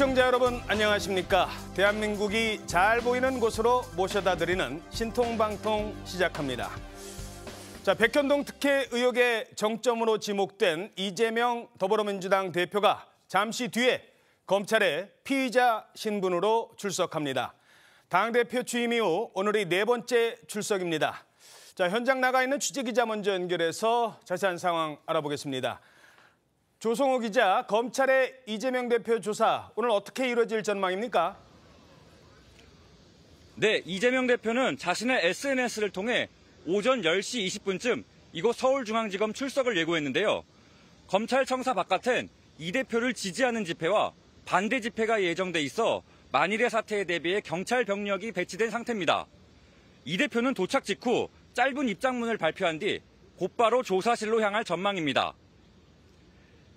시청자 여러분 안녕하십니까? 대한민국이 잘 보이는 곳으로 모셔다 드리는 신통방통 시작합니다. 자, 백현동 특혜 의혹의 정점으로 지목된 이재명 더불어민주당 대표가 잠시 뒤에 검찰의 피의자 신분으로 출석합니다. 당대표 취임 이후 오늘이 네 번째 출석입니다. 자, 현장 나가 있는 취재기자 먼저 연결해서 자세한 상황 알아보겠습니다. 조성호 기자, 검찰의 이재명 대표 조사 오늘 어떻게 이루어질 전망입니까? 네, 이재명 대표는 자신의 SNS를 통해 오전 10시 20분쯤 이곳 서울중앙지검 출석을 예고했는데요. 검찰청사 바깥엔 이 대표를 지지하는 집회와 반대 집회가 예정돼 있어 만일의 사태에 대비해 경찰 병력이 배치된 상태입니다. 이 대표는 도착 직후 짧은 입장문을 발표한 뒤 곧바로 조사실로 향할 전망입니다.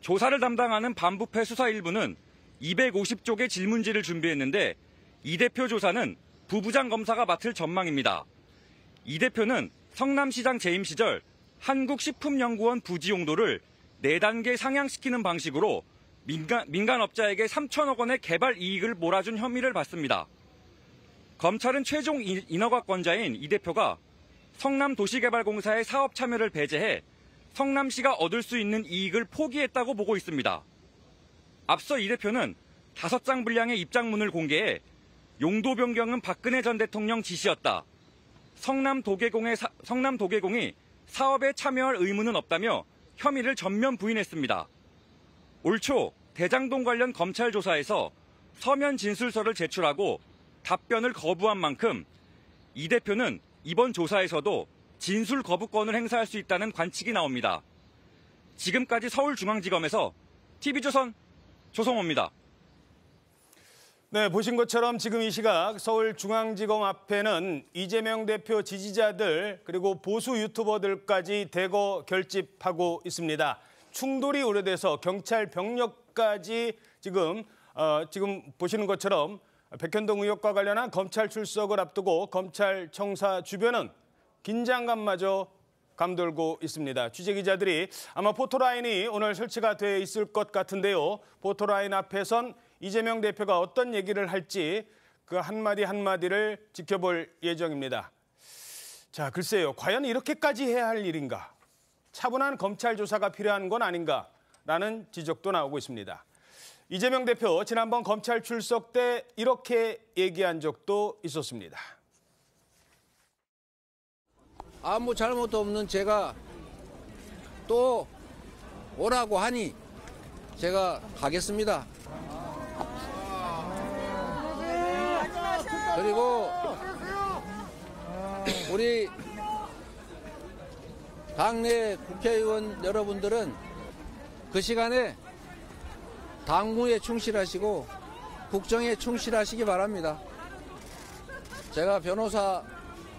조사를 담당하는 반부패 수사 일부는 250쪽의 질문지를 준비했는데 이 대표 조사는 부부장 검사가 맡을 전망입니다. 이 대표는 성남시장 재임 시절 한국식품연구원 부지 용도를 4단계 상향시키는 방식으로 민간, 민간업자에게 3천억 원의 개발 이익을 몰아준 혐의를 받습니다. 검찰은 최종 인허가권자인 이 대표가 성남도시개발공사의 사업 참여를 배제해 성남시가 얻을 수 있는 이익을 포기했다고 보고 있습니다. 앞서 이 대표는 5장 분량의 입장문을 공개해 용도 변경은 박근혜 전 대통령 지시였다. 성남 도계공의 성남 도계공이 사업에 참여할 의무는 없다며 혐의를 전면 부인했습니다. 올 초 대장동 관련 검찰 조사에서 서면 진술서를 제출하고 답변을 거부한 만큼 이 대표는 이번 조사에서도 진술 거부권을 행사할 수 있다는 관측이 나옵니다. 지금까지 서울중앙지검에서 TV조선 조성호입니다. 네, 보신 것처럼 지금 이 시각 서울중앙지검 앞에는 이재명 대표 지지자들 그리고 보수 유튜버들까지 대거 결집하고 있습니다. 충돌이 우려돼서 경찰 병력까지 지금 어, 지금 보시는 것처럼 백현동 의혹과 관련한 검찰 출석을 앞두고 검찰청사 주변은 긴장감마저 감돌고 있습니다. 취재기자들이 아마 포토라인이 오늘 설치가 돼 있을 것 같은데요. 포토라인 앞에선 이재명 대표가 어떤 얘기를 할지 그 한마디 한마디를 지켜볼 예정입니다. 자, 글쎄요. 과연 이렇게까지 해야 할 일인가? 차분한 검찰 조사가 필요한 건 아닌가? 라는 지적도 나오고 있습니다. 이재명 대표 지난번 검찰 출석 때 이렇게 얘기한 적도 있었습니다. 아무 잘못도 없는 제가 또 오라고 하니 제가 가겠습니다. 그리고 우리 당내 국회의원 여러분들은 그 시간에 당무에 충실하시고 국정에 충실하시기 바랍니다. 제가 변호사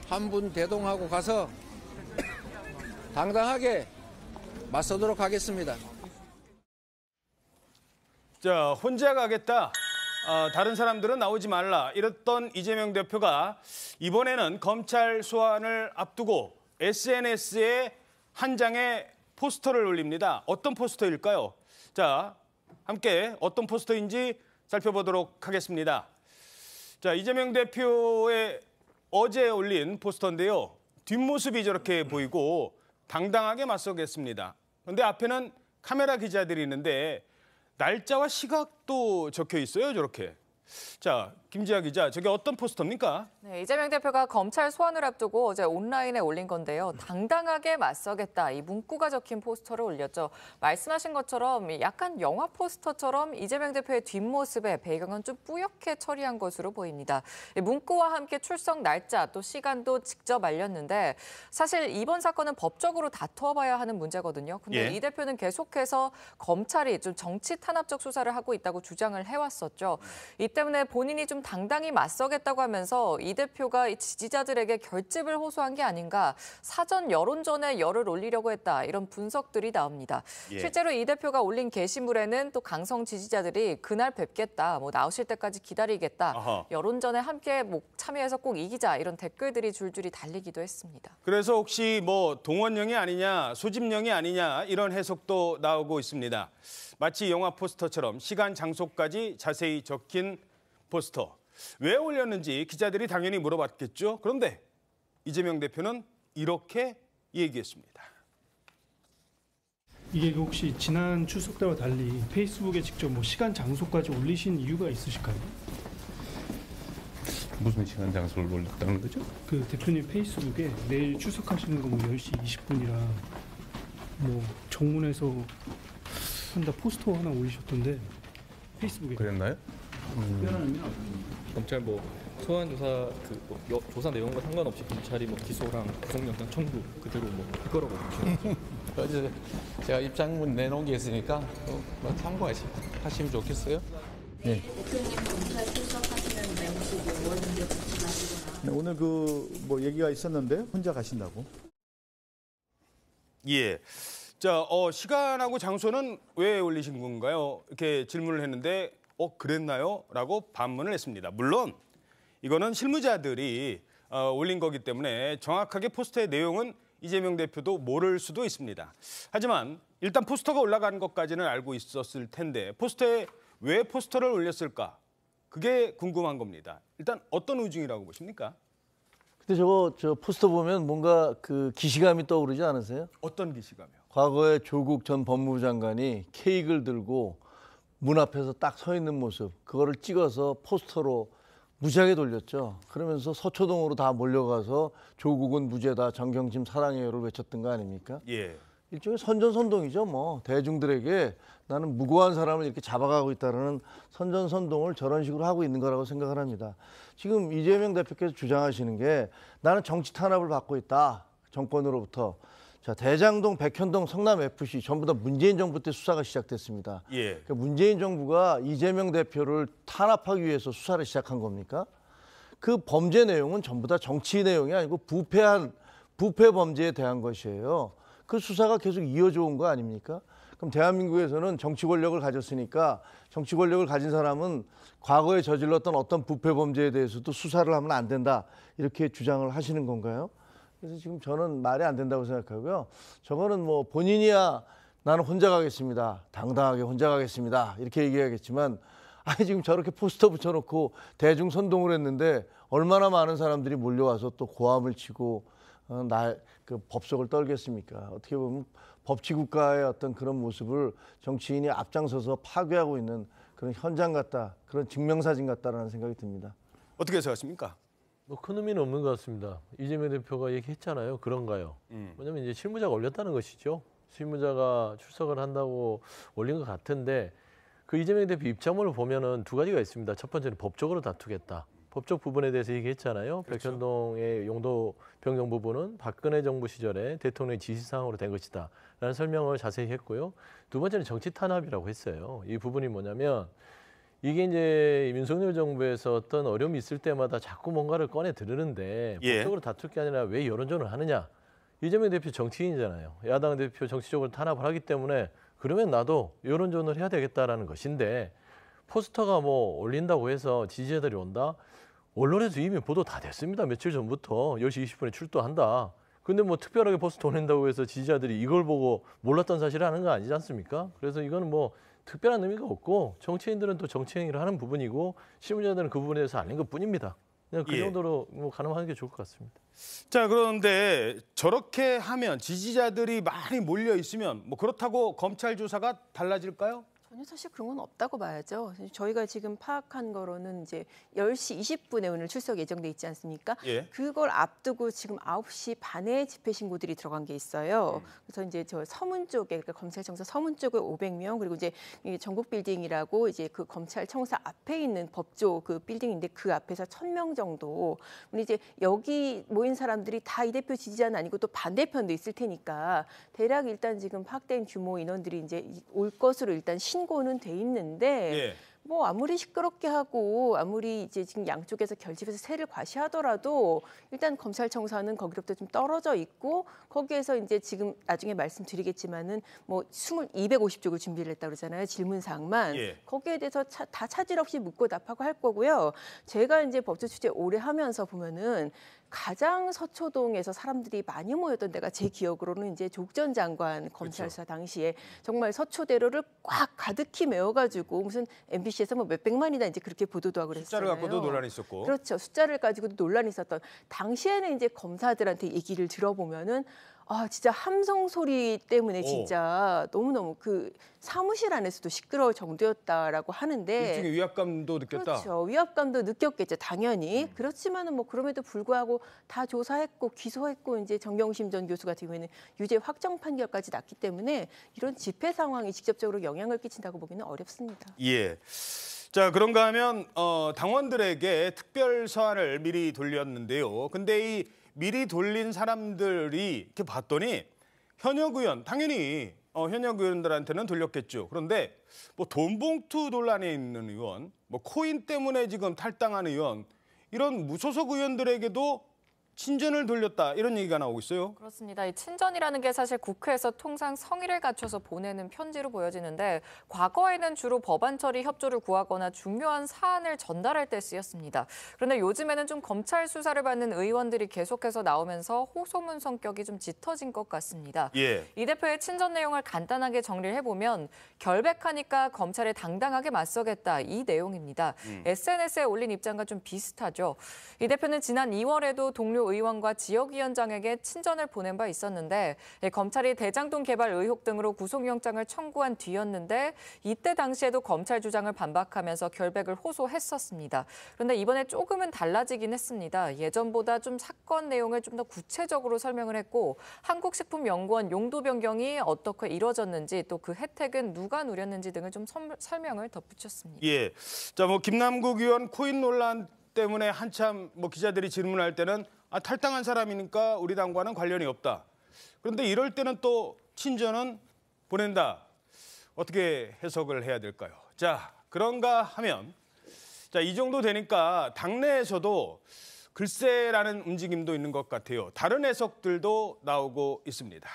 한분 대동하고 가서 당당하게 맞서도록 하겠습니다. 자, 혼자 가겠다. 어, 다른 사람들은 나오지 말라. 이랬던 이재명 대표가 이번에는 검찰 소환을 앞두고 SNS에 한 장의 포스터를 올립니다. 어떤 포스터일까요? 자, 함께 어떤 포스터인지 살펴보도록 하겠습니다. 자, 이재명 대표의 어제 올린 포스터인데요. 뒷모습이 저렇게 보이고 당당하게 맞서겠습니다. 근데 앞에는 카메라 기자들이 있는데 날짜와 시각도 적혀 있어요, 저렇게. 자, 김지아 기자, 저게 어떤 포스터입니까? 네, 이재명 대표가 검찰 소환을 앞두고 어제 온라인에 올린 건데요. 당당하게 맞서겠다 이 문구가 적힌 포스터를 올렸죠. 말씀하신 것처럼 약간 영화 포스터처럼 이재명 대표의 뒷모습에 배경은 좀 뿌옇게 처리한 것으로 보입니다. 문구와 함께 출석 날짜 또 시간도 직접 알렸는데 사실 이번 사건은 법적으로 다투어봐야 하는 문제거든요. 근데 예. 이 대표는 계속해서 검찰이 좀 정치 탄압적 수사를 하고 있다고 주장을 해왔었죠. 이 때문에 본인이 좀 당당히 맞서겠다고 하면서 이 대표가 지지자들에게 결집을 호소한 게 아닌가 사전 여론전에 열을 올리려고 했다 이런 분석들이 나옵니다. 예. 실제로 이 대표가 올린 게시물에는 또 강성 지지자들이 그날 뵙겠다, 뭐 나오실 때까지 기다리겠다, 아하. 여론전에 함께 뭐 참여해서 꼭 이기자 이런 댓글들이 줄줄이 달리기도 했습니다. 그래서 혹시 뭐 동원령이 아니냐, 소집령이 아니냐 이런 해석도 나오고 있습니다. 마치 영화 포스터처럼 시간 장소까지 자세히 적힌 포스터. 왜 올렸는지 기자들이 당연히 물어봤겠죠. 그런데 이재명 대표는 이렇게 얘기했습니다. 이게 혹시 지난 추석 때와 달리 페이스북에 직접 뭐 시간 장소까지 올리신 이유가 있으실까요? 무슨 시간 장소를 올렸다는 거죠? 그 대표님 페이스북에 내일 출석하시는 거뭐 10시 20분이라 뭐 정문에서 한다 포스터 하나 올리셨던데 페이스북에 그랬나요? 특별한 의미는 없습니다. 검찰 뭐 소환 조사 그 뭐, 여- 조사 내용과 상관없이 검찰이 뭐 기소랑 구속영장 청구 그대로 뭐할 거라고 보죠 어제 제가 입장문 내놓은 게 있으니까 어, 뭐 참고하시면 좋겠어요. 네. 수 네, 오늘 그 뭐 얘기가 있었는데 혼자 가신다고. 예. 자, 어, 시간하고 장소는 왜 올리신 건가요? 이렇게 질문을 했는데 어, 그랬나요? 라고 반문을 했습니다. 물론 이거는 실무자들이 어, 올린 거기 때문에 정확하게 포스터의 내용은 이재명 대표도 모를 수도 있습니다. 하지만 일단 포스터가 올라간 것까지는 알고 있었을 텐데 포스터에 왜 포스터를 올렸을까? 그게 궁금한 겁니다. 일단 어떤 우중이라고 보십니까? 근데 저거 저 포스터 보면 뭔가 그 기시감이 떠오르지 않으세요? 어떤 기시감이요? 과거에 조국 전 법무부 장관이 케이크를 들고 문 앞에서 딱 서 있는 모습 그거를 찍어서 포스터로 무지하게 돌렸죠. 그러면서 서초동으로 다 몰려가서 조국은 무죄다, 정경심 사랑해요를 외쳤던 거 아닙니까? 예. 일종의 선전선동이죠. 뭐 대중들에게 나는 무고한 사람을 이렇게 잡아가고 있다는 선전선동을 저런 식으로 하고 있는 거라고 생각을 합니다. 지금 이재명 대표께서 주장하시는 게 나는 정치 탄압을 받고 있다. 정권으로부터 자 대장동, 백현동, 성남 FC 전부 다 문재인 정부 때 수사가 시작됐습니다. 예. 그러니까 문재인 정부가 이재명 대표를 탄압하기 위해서 수사를 시작한 겁니까? 그 범죄 내용은 전부 다 정치 내용이 아니고 부패한 부패 범죄에 대한 것이에요. 그 수사가 계속 이어져 온 거 아닙니까? 그럼 대한민국에서는 정치 권력을 가졌으니까 정치 권력을 가진 사람은 과거에 저질렀던 어떤 부패 범죄에 대해서도 수사를 하면 안 된다 이렇게 주장을 하시는 건가요? 그래서 지금 저는 말이 안 된다고 생각하고요. 저거는 뭐 본인이야 나는 혼자 가겠습니다. 당당하게 혼자 가겠습니다. 이렇게 얘기하겠지만 아니 지금 저렇게 포스터 붙여놓고 대중 선동을 했는데 얼마나 많은 사람들이 몰려와서 또 고함을 치고 어, 날 그 법석을 떨겠습니까? 어떻게 보면 법치국가의 어떤 그런 모습을 정치인이 앞장서서 파괴하고 있는 그런 현장 같다, 그런 증명사진 같다라는 생각이 듭니다. 어떻게 생각하십니까? 뭐큰 의미는 없는 것 같습니다. 이재명 대표가 얘기했잖아요. 그런가요? 음. 예. 왜냐면 이제 실무자가 올렸다는 것이죠. 실무자가 출석을 한다고 올린 것 같은데 그 이재명 대표 입장문을 보면은 두 가지가 있습니다. 첫 번째는 법적으로 다투겠다. 법적 부분에 대해서 얘기했잖아요. 그렇죠. 백현동의 용도 변경 부분은 박근혜 정부 시절에 대통령의 지시사항으로 된 것이다. 라는 설명을 자세히 했고요. 두 번째는 정치 탄압이라고 했어요. 이 부분이 뭐냐면 이게 이제 윤석열 정부에서 어떤 어려움이 있을 때마다 자꾸 뭔가를 꺼내 들으는데 예. 법적으로 다툴 게 아니라 왜 여론전을 하느냐. 이재명 대표 정치인이잖아요. 야당 대표 정치적으로 탄압을 하기 때문에 그러면 나도 여론전을 해야 되겠다라는 것인데 포스터가 뭐 올린다고 해서 지지자들이 온다. 언론에서 이미 보도 다 됐습니다. 며칠 전부터 10시 20분에 출두한다. 근데 뭐 특별하게 포스터 올린다고 해서 지지자들이 이걸 보고 몰랐던 사실을 아는 거 아니지 않습니까? 그래서 이거는 뭐 특별한 의미가 없고 정치인들은 또 정치 행위를 하는 부분이고 실무자들은그 부분에 대해서 아닌 것 뿐입니다. 그냥 그 예. 정도로 뭐가능하는게 좋을 것 같습니다. 자 그런데 저렇게 하면 지지자들이 많이 몰려 있으면 뭐 그렇다고 검찰 조사가 달라질까요? 전혀 사실 그런 건 없다고 봐야죠. 저희가 지금 파악한 거로는 이제 10시 20분에 오늘 출석 예정돼 있지 않습니까? 예. 그걸 앞두고 지금 9시 반에 집회 신고들이 들어간 게 있어요. 음. 그래서 이제 저 서문 쪽에 그러니까 검찰청사 서문 쪽에 500명 그리고 이제 전국 빌딩이라고 이제 그 검찰청사 앞에 있는 법조 그 빌딩인데 그 앞에서 1000명 정도. 근데 이제 여기 모인 사람들이 다 이 대표 지지자는 아니고 또 반대편도 있을 테니까 대략 일단 지금 파악된 규모 인원들이 이제 올 것으로 일단 신 선고는 돼 있는데 예. 뭐 아무리 시끄럽게 하고 아무리 이제 지금 양쪽에서 결집해서 세를 과시하더라도 일단 검찰 청사는 거기로부터 좀 떨어져 있고 거기에서 이제 지금 나중에 말씀드리겠지만은 뭐 20, 250쪽을 준비를 했다 고 그러잖아요. 질문사항만 예. 거기에 대해서 차, 다 차질 없이 묻고 답하고 할 거고요. 제가 이제 법조 취재 오래 하면서 보면은 가장 서초동에서 사람들이 많이 모였던 데가 제 기억으로는 이제 족전 장관 그렇죠. 검찰사 당시에 정말 서초대로를 꽉 가득히 메워가지고 무슨 MBC에서 뭐 몇백만이다 이제 그렇게 보도도 하고 그랬어요. 숫자를 갖고도 논란이 있었고. 그렇죠. 숫자를 가지고도 논란이 있었던 당시에는 이제 검사들한테 얘기를 들어보면은 아 진짜 함성 소리 때문에 진짜 너무너무 그 사무실 안에서도 시끄러울 정도였다라고 하는데 일종의 위압감도 느꼈다. 그렇죠. 위압감도 느꼈겠죠. 당연히. 음. 그렇지만은 뭐 그럼에도 불구하고 다 조사했고 기소했고 이제 정경심 전 교수 같은 경우에는 유죄 확정 판결까지 났기 때문에 이런 집회 상황이 직접적으로 영향을 끼친다고 보기는 어렵습니다. 예. 자 그런가 하면 어, 당원들에게 특별 서한을 미리 돌렸는데요. 근데 이 미리 돌린 사람들이 이렇게 봤더니 현역 의원 당연히 어, 현역 의원들한테는 돌렸겠죠. 그런데 뭐 돈봉투 논란에 있는 의원, 뭐 코인 때문에 지금 탈당한 의원 이런 무소속 의원들에게도 친전을 돌렸다 이런 얘기가 나오고 있어요. 그렇습니다. 이 친전이라는 게 사실 국회에서 통상 성의를 갖춰서 보내는 편지로 보여지는데 과거에는 주로 법안 처리 협조를 구하거나 중요한 사안을 전달할 때 쓰였습니다. 그런데 요즘에는 좀 검찰 수사를 받는 의원들이 계속해서 나오면서 호소문 성격이 좀 짙어진 것 같습니다. 예. 이 대표의 친전 내용을 간단하게 정리 해보면 결백하니까 검찰에 당당하게 맞서겠다 이 내용입니다. 음. SNS에 올린 입장과 좀 비슷하죠. 이 대표는 지난 2월에도 동료 의원과 지역위원장에게 친전을 보낸 바 있었는데 예, 검찰이 대장동 개발 의혹 등으로 구속영장을 청구한 뒤였는데 이때 당시에도 검찰 주장을 반박하면서 결백을 호소했었습니다. 그런데 이번에 조금은 달라지긴 했습니다. 예전보다 좀 사건 내용을 좀 더 구체적으로 설명을 했고 한국식품연구원 용도 변경이 어떻게 이루어졌는지또 그 혜택은 누가 누렸는지 등을 좀 설명을 덧붙였습니다. 예. 자, 뭐 김남국 의원 코인 논란 때문에 한참 뭐 기자들이 질문할 때는 아, 탈당한 사람이니까 우리 당과는 관련이 없다. 그런데 이럴 때는 또 친전은 보낸다. 어떻게 해석을 해야 될까요? 자, 그런가 하면 자, 이 정도 되니까 당내에서도 글쎄라는 움직임도 있는 것 같아요. 다른 해석들도 나오고 있습니다.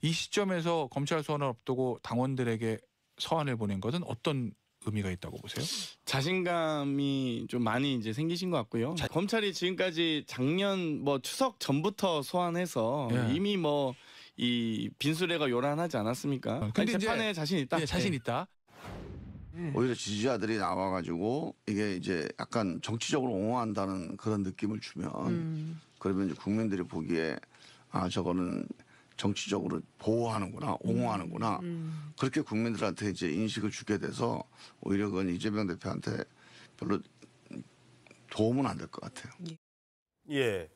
이 시점에서 검찰 소환을 앞두고 당원들에게 서한을 보낸 것은 어떤 의미가 있다고 보세요? 자신감이 좀 많이 이제 생기신 것 같고요. 자- 검찰이 지금까지 작년 뭐 추석 전부터 소환해서 예. 이미 뭐 이 빈수레가 요란하지 않았습니까? 어, 근데 아니, 그러니까 이제- 자신 있다. 예, 자신 예. 있다. 오히려 지지자들이 나와가지고 이게 이제 약간 정치적으로 옹호한다는 그런 느낌을 주면 음. 그러면 이제 국민들이 보기에 아 저거는 정치적으로 보호하는구나, 음. 옹호하는구나. 음. 그렇게 국민들한테 이제 인식을 주게 돼서 오히려 그건 이재명 대표한테 별로 도움은 안 될 것 같아요. 예. 예.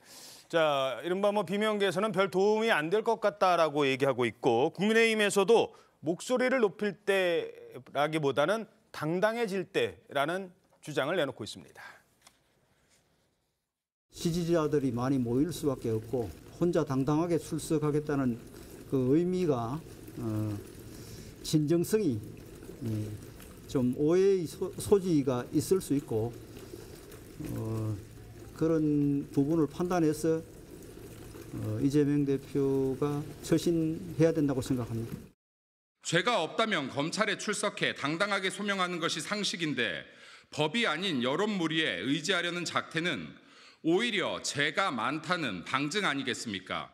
자, 이른바 뭐 비명계에서는 별 도움이 안 될 것 같다라고 얘기하고 있고 국민의힘에서도 목소리를 높일 때라기보다는 당당해질 때라는 주장을 내놓고 있습니다. 지지자들이 많이 모일 수밖에 없고 혼자 당당하게 출석하겠다는 그 의미가 어, 진정성이 예, 좀 오해의 소, 지가 있을 수 있고 어, 그런 부분을 판단해서 어, 이재명 대표가 처신해야 된다고 생각합니다. 죄가 없다면 검찰에 출석해 당당하게 소명하는 것이 상식인데 법이 아닌 여론 무리에 의지하려는 작태는 오히려 죄가 많다는 방증 아니겠습니까?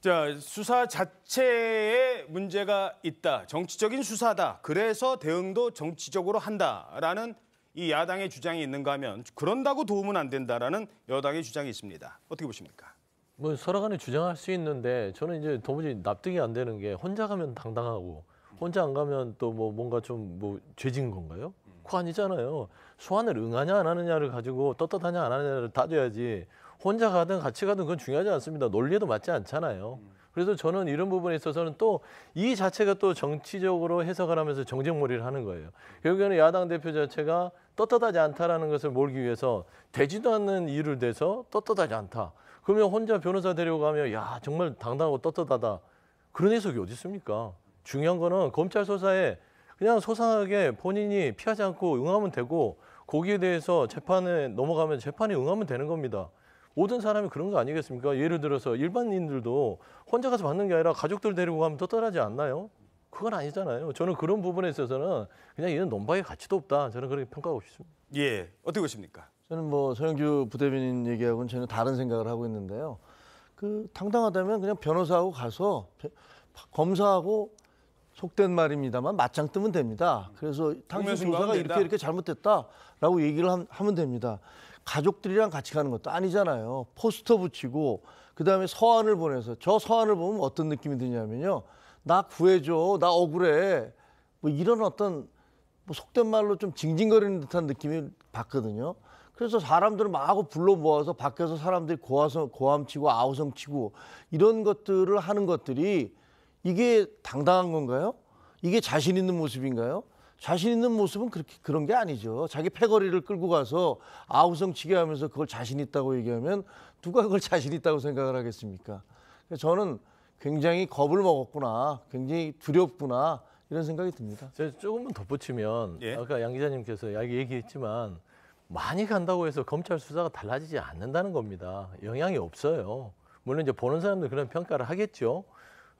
자, 수사 자체에 문제가 있다. 정치적인 수사다. 그래서 대응도 정치적으로 한다라는 이 야당의 주장이 있는가 하면 그런다고 도움은 안 된다라는 여당의 주장이 있습니다. 어떻게 보십니까? 뭐 서로 간에 주장할 수 있는데 저는 이제 도무지 납득이 안 되는 게 혼자 가면 당당하고 혼자 안 가면 또 뭐 뭔가 좀 뭐 죄진 건가요? 음. 그거 아니잖아요. 소환을 응하냐 안 하느냐를 가지고 떳떳하냐 안 하느냐를 따져야지 혼자 가든 같이 가든 그건 중요하지 않습니다. 논리에도 맞지 않잖아요. 음. 그래서 저는 이런 부분에 있어서는 또 이 자체가 또 정치적으로 해석을 하면서 정쟁머리를 하는 거예요. 결국에는 야당 대표 자체가 떳떳하지 않다라는 것을 몰기 위해서 되지도 않는 일을 대서 떳떳하지 않다. 그러면 혼자 변호사 데리고가면야 정말 당당하고 떳떳하다. 그런 해석이 어디 있습니까? 중요한 거는 검찰 수사에 그냥 소상하게 본인이 피하지 않고 응하면 되고 거기에 대해서 재판에 넘어가면 재판에 응하면 되는 겁니다. 모든 사람이 그런 거 아니겠습니까? 예를 들어서 일반인들도 혼자 가서 받는 게 아니라 가족들 데리고 가면 더떨어지 않나요? 그건 아니잖아요. 저는 그런 부분에 있어서는 그냥 이런 논박의 가치도 없다. 저는 그렇게 평가하고 싶습니다. 예, 어떻게 보십니까? 저는 뭐 서영규 부대변인 얘기하고는 전혀 다른 생각을 하고 있는데요. 그 당당하다면 그냥 변호사하고 가서 검사하고 속된 말입니다만 맞짱 뜨면 됩니다. 그래서 당신 조사가 이렇게 이렇게 잘못됐다라고 얘기를 하면 됩니다. 가족들이랑 같이 가는 것도 아니잖아요. 포스터 붙이고 그다음에 서한을 보내서 저 서한을 보면 어떤 느낌이 드냐면요. 나 구해줘. 나 억울해. 뭐 이런 어떤 뭐 속된 말로 좀 징징거리는 듯한 느낌이 받거든요. 그래서 사람들을 마구 불러 모아서 밖에서 사람들이 고아성 고함 치고 아우성 치고 이런 것들을 하는 것들이 이게 당당한 건가요? 이게 자신 있는 모습인가요? 자신 있는 모습은 그렇게 그런 게 아니죠. 자기 패거리를 끌고 가서 아우성치게 하면서 그걸 자신 있다고 얘기하면 누가 그걸 자신 있다고 생각을 하겠습니까? 저는 굉장히 겁을 먹었구나, 굉장히 두렵구나 이런 생각이 듭니다. 제가 조금만 덧붙이면 예? 아까 양 기자님께서 얘기했지만 많이 간다고 해서 검찰 수사가 달라지지 않는다는 겁니다. 영향이 없어요. 물론 이제 보는 사람들 그런 평가를 하겠죠.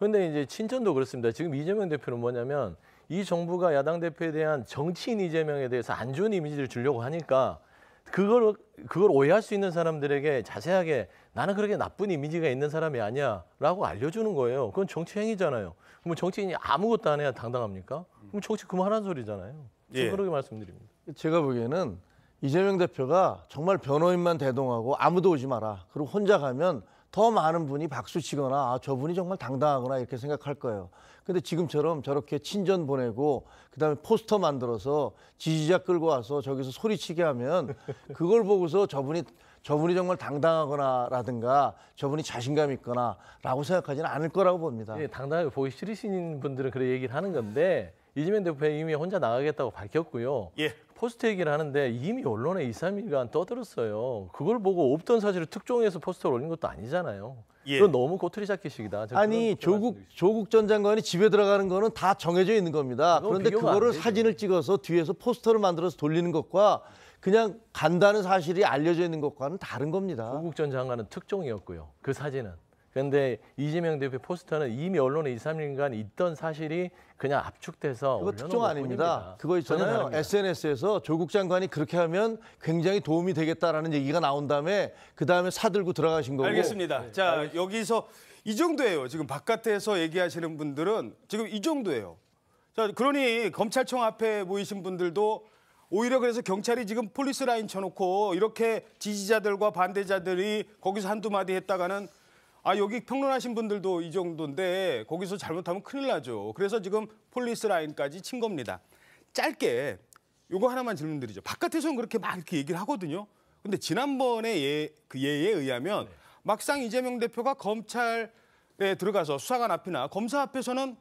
그런데 이제 친천도 그렇습니다. 지금 이재명 대표는 뭐냐면 이 정부가 야당 대표에 대한 정치인 이재명에 대해서 안 좋은 이미지를 주려고 하니까 그걸 그걸 오해할 수 있는 사람들에게 자세하게 나는 그렇게 나쁜 이미지가 있는 사람이 아니야라고 알려주는 거예요. 그건 정치 행위잖아요. 그럼 정치인이 아무것도 안 해야 당당합니까? 그럼 정치 그만한 소리잖아요. 예. 그렇게 말씀드립니다. 제가 보기에는 이재명 대표가 정말 변호인만 대동하고 아무도 오지 마라. 그리고 혼자 가면 더 많은 분이 박수치거나 아, 저분이 정말 당당하거나 이렇게 생각할 거예요. 근데 지금처럼 저렇게 친전 보내고 그다음에 포스터 만들어서 지지자 끌고 와서 저기서 소리치게 하면 그걸 보고서 저분이 저분이 정말 당당하거나라든가 저분이 자신감 있거나라고 생각하지는 않을 거라고 봅니다. 예, 당당하게 보기 싫으신 분들은 그런 얘기를 하는 건데 이재명 대표 이미 혼자 나가겠다고 밝혔고요. 예. 포스트 얘기를 하는데 이미 언론에 2, 3일간 떠들었어요. 그걸 보고 없던 사실을 특종해서 포스터를 올린 것도 아니잖아요. 예. 그건 너무 고트리 잡기식이다 아니 조국 조국 전 장관이 집에 들어가는 거는 다 정해져 있는 겁니다. 그런데 그거를 사진을 찍어서 뒤에서 포스터를 만들어서 돌리는 것과 그냥 간다는 사실이 알려져 있는 것과는 다른 겁니다. 조국 전 장관은 특종이었고요. 그 사진은 그런데 이재명 대표 포스터는 이미 언론에 2, 3일간 있던 사실이 그냥 압축돼서 그거 특종 아닙니다. 그거 있잖아요. SNS에서 조국 장관이 그렇게 하면 굉장히 도움이 되겠다라는 얘기가 나온 다음에 그다음에 사들고 들어가신 거고. 알겠습니다. 네. 자, 알겠습니다. 여기서 이 정도예요. 지금 바깥에서 얘기하시는 분들은 지금 이 정도예요. 자, 그러니 검찰청 앞에 모이신 분들도 오히려 그래서 경찰이 지금 폴리스 라인 쳐놓고 이렇게 지지자들과 반대자들이 거기서 한두 마디 했다가는 아 여기 평론하신 분들도 이 정도인데 거기서 잘못하면 큰일 나죠. 그래서 지금 폴리스 라인까지 친 겁니다. 짧게 요거 하나만 질문드리죠. 바깥에서는 그렇게 막 이렇게 얘기를 하거든요. 근데 지난번에 예, 그 예에 의하면 네. 막상 이재명 대표가 검찰에 들어가서 수사관 앞이나 검사 앞에서는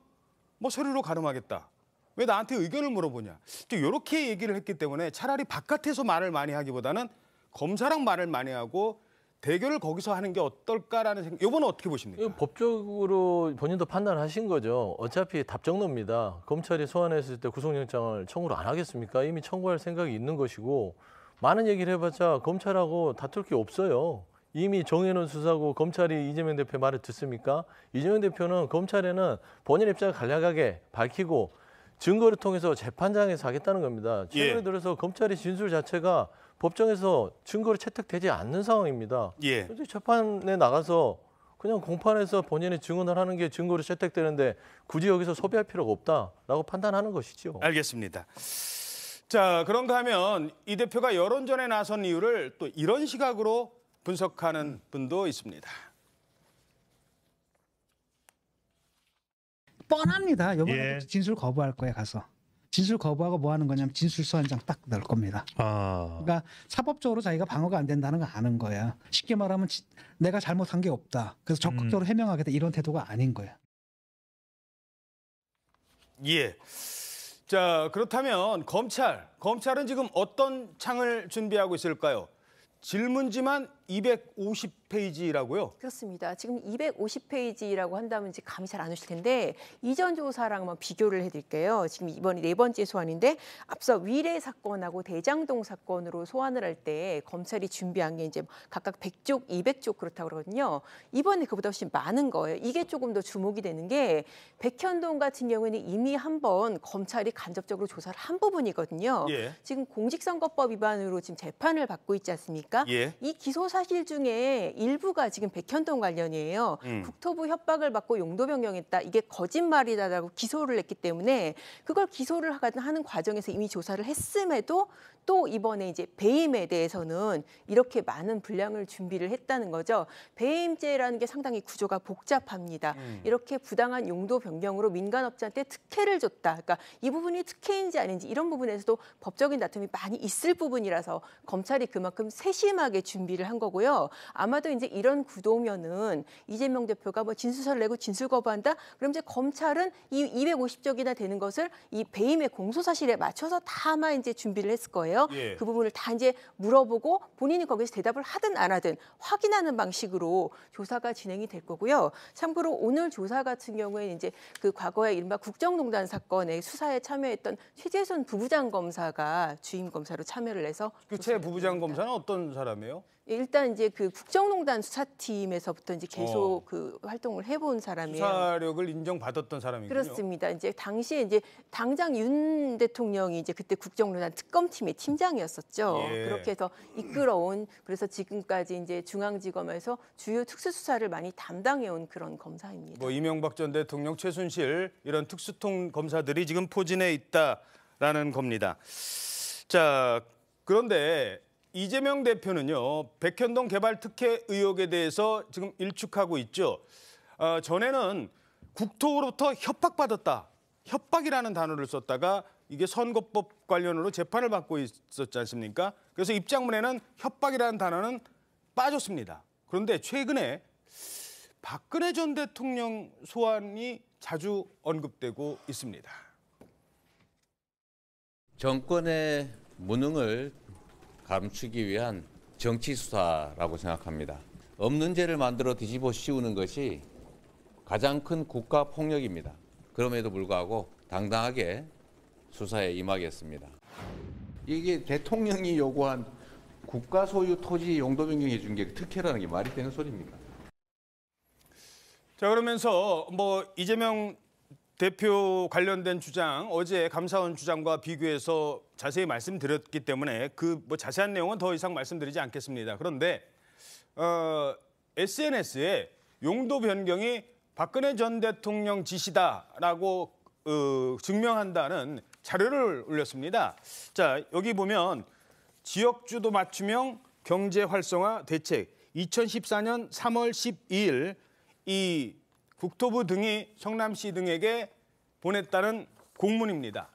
뭐 서류로 가름하겠다. 왜 나한테 의견을 물어보냐. 이렇게 얘기를 했기 때문에 차라리 바깥에서 말을 많이 하기보다는 검사랑 말을 많이 하고 대결을 거기서 하는 게 어떨까라는 생각. 요번 어떻게 보십니까? 법적으로 본인도 판단을 하신 거죠. 어차피 답정로입니다. 검찰이 소환했을 때 구속영장을 청구를 안 하겠습니까? 이미 청구할 생각이 있는 것이고 많은 얘기를 해봤자 검찰하고 다툴 게 없어요. 이미 정해놓은 수사고 검찰이 이재명 대표 말을 듣습니까? 이재명 대표는 검찰에는 본인 입장을 간략하게 밝히고 증거를 통해서 재판장에서 하겠다는 겁니다. 최근에 예. 들어서 검찰의 진술 자체가 법정에서 증거를 채택되지 않는 상황입니다. 예. 재판에 나가서 그냥 공판에서 본인의 증언을 하는 게 증거로 채택되는데 굳이 여기서 소비할 필요가 없다라고 판단하는 것이죠. 알겠습니다. 자, 그런가 하면 이 대표가 여론전에 나선 이유를 또 이런 시각으로 분석하는 분도 있습니다. 뻔합니다. 이번에 예. 진술 거부할 거예요, 가서. 진술 거부하고 뭐 하는 거냐면 진술서 한 장딱 넣을 겁니다. 아. 그러니까 사법적으로 자기가 방어가 안 된다는 걸 아는 거야. 쉽게 말하면 지, 내가 잘못한 게 없다. 그래서 적극적으로 음. 해명하겠다 이런 태도가 아닌 거야. 예. 자, 그렇다면 검찰, 검찰은 지금 어떤 창을 준비하고 있을까요? 질문지만 250페이지라고요? 그렇습니다. 지금 250페이지라고 한다면 이제 감이 잘 안 오실 텐데 이전 조사랑만 비교를 해드릴게요. 지금 이번이 네 번째 소환인데 앞서 위례 사건하고 대장동 사건으로 소환을 할 때 검찰이 준비한 게 이제 각각 100쪽, 200쪽 그렇다고 그러거든요. 이번에 그보다 훨씬 많은 거예요. 이게 조금 더 주목이 되는 게 백현동 같은 경우에는 이미 한 번 검찰이 간접적으로 조사를 한 부분이거든요. 예. 지금 공직선거법 위반으로 지금 재판을 받고 있지 않습니까? 예. 이 기소 사 사실 중에 일부가 지금 백현동 관련이에요. 음. 국토부 협박을 받고 용도 변경했다. 이게 거짓말이다라고 기소를 했기 때문에 그걸 기소를 하는 과정에서 이미 조사를 했음에도 또 이번에 이제 배임에 대해서는 이렇게 많은 분량을 준비를 했다는 거죠. 배임죄라는 게 상당히 구조가 복잡합니다. 음. 이렇게 부당한 용도 변경으로 민간업자한테 특혜를 줬다. 그러니까 이 부분이 특혜인지 아닌지 이런 부분에서도 법적인 다툼이 많이 있을 부분이라서 검찰이 그만큼 세심하게 준비를 한거 거고요. 아마도 이제 이런 구도면은 이재명 대표가 뭐 진술서를 내고 진술 거부한다. 그럼 이제 검찰은 이 250쪽이나 되는 것을 이 배임의 공소 사실에 맞춰서 다 아마 이제 준비를 했을 거예요. 예. 그 부분을 다 이제 물어보고 본인이 거기서 대답을 하든 안 하든 확인하는 방식으로 조사가 진행이 될 거고요. 참고로 오늘 조사 같은 경우에는 이제 그 과거에 이른바 국정농단 사건의 수사에 참여했던 최재순 부부장 검사가 주임 검사로 참여를 해서 그최 부부장 검사는 어떤 사람이에요? 일단 이제 그 국정농단 수사팀에서부터 이제 계속 어. 그 활동을 해본 사람이에요. 수사력을 인정받았던 사람이군요. 그렇습니다. 이제 당시에 이제 당장 윤 대통령이 이제 그때 국정농단 특검팀의 팀장이었었죠. 예. 그렇게 해서 이끌어온 그래서 지금까지 이제 중앙지검에서 주요 특수수사를 많이 담당해온 그런 검사입니다. 뭐 이명박 전 대통령, 최순실 이런 특수통 검사들이 지금 포진해 있다라는 겁니다. 자 그런데 이재명 대표는요 백현동 개발 특혜 의혹에 대해서 지금 일축하고 있죠. 어, 전에는 국토로부터 협박받았다, 협박이라는 단어를 썼다가 이게 선거법 관련으로 재판을 받고 있었지 않습니까? 그래서 입장문에는 협박이라는 단어는 빠졌습니다. 그런데 최근에 박근혜 전 대통령 소환이 자주 언급되고 있습니다. 정권의 무능을 감추기 위한 정치 수사라고 생각합니다. 없는 죄를 만들어 뒤집어 씌우는 것이 가장 큰 국가 폭력입니다. 그럼에도 불구하고 당당하게 수사에 임하겠습니다. 이게 대통령이 요구한 국가 소유 토지 용도 변경해 준 게 특혜라는 게 말이 되는 소리입니까? 자 그러면서 뭐 이재명 대표 관련된 주장 어제 감사원 주장과 비교해서 자세히 말씀드렸기 때문에 그 뭐 자세한 내용은 더 이상 말씀드리지 않겠습니다. 그런데 어, SNS에 용도 변경이 박근혜 전 대통령 지시다라고 어, 증명한다는 자료를 올렸습니다. 자 여기 보면 지역주도 맞춤형 경제 활성화 대책 2014년 3월 12일 이 국토부 등이 성남시 등에게 보냈다는 공문입니다.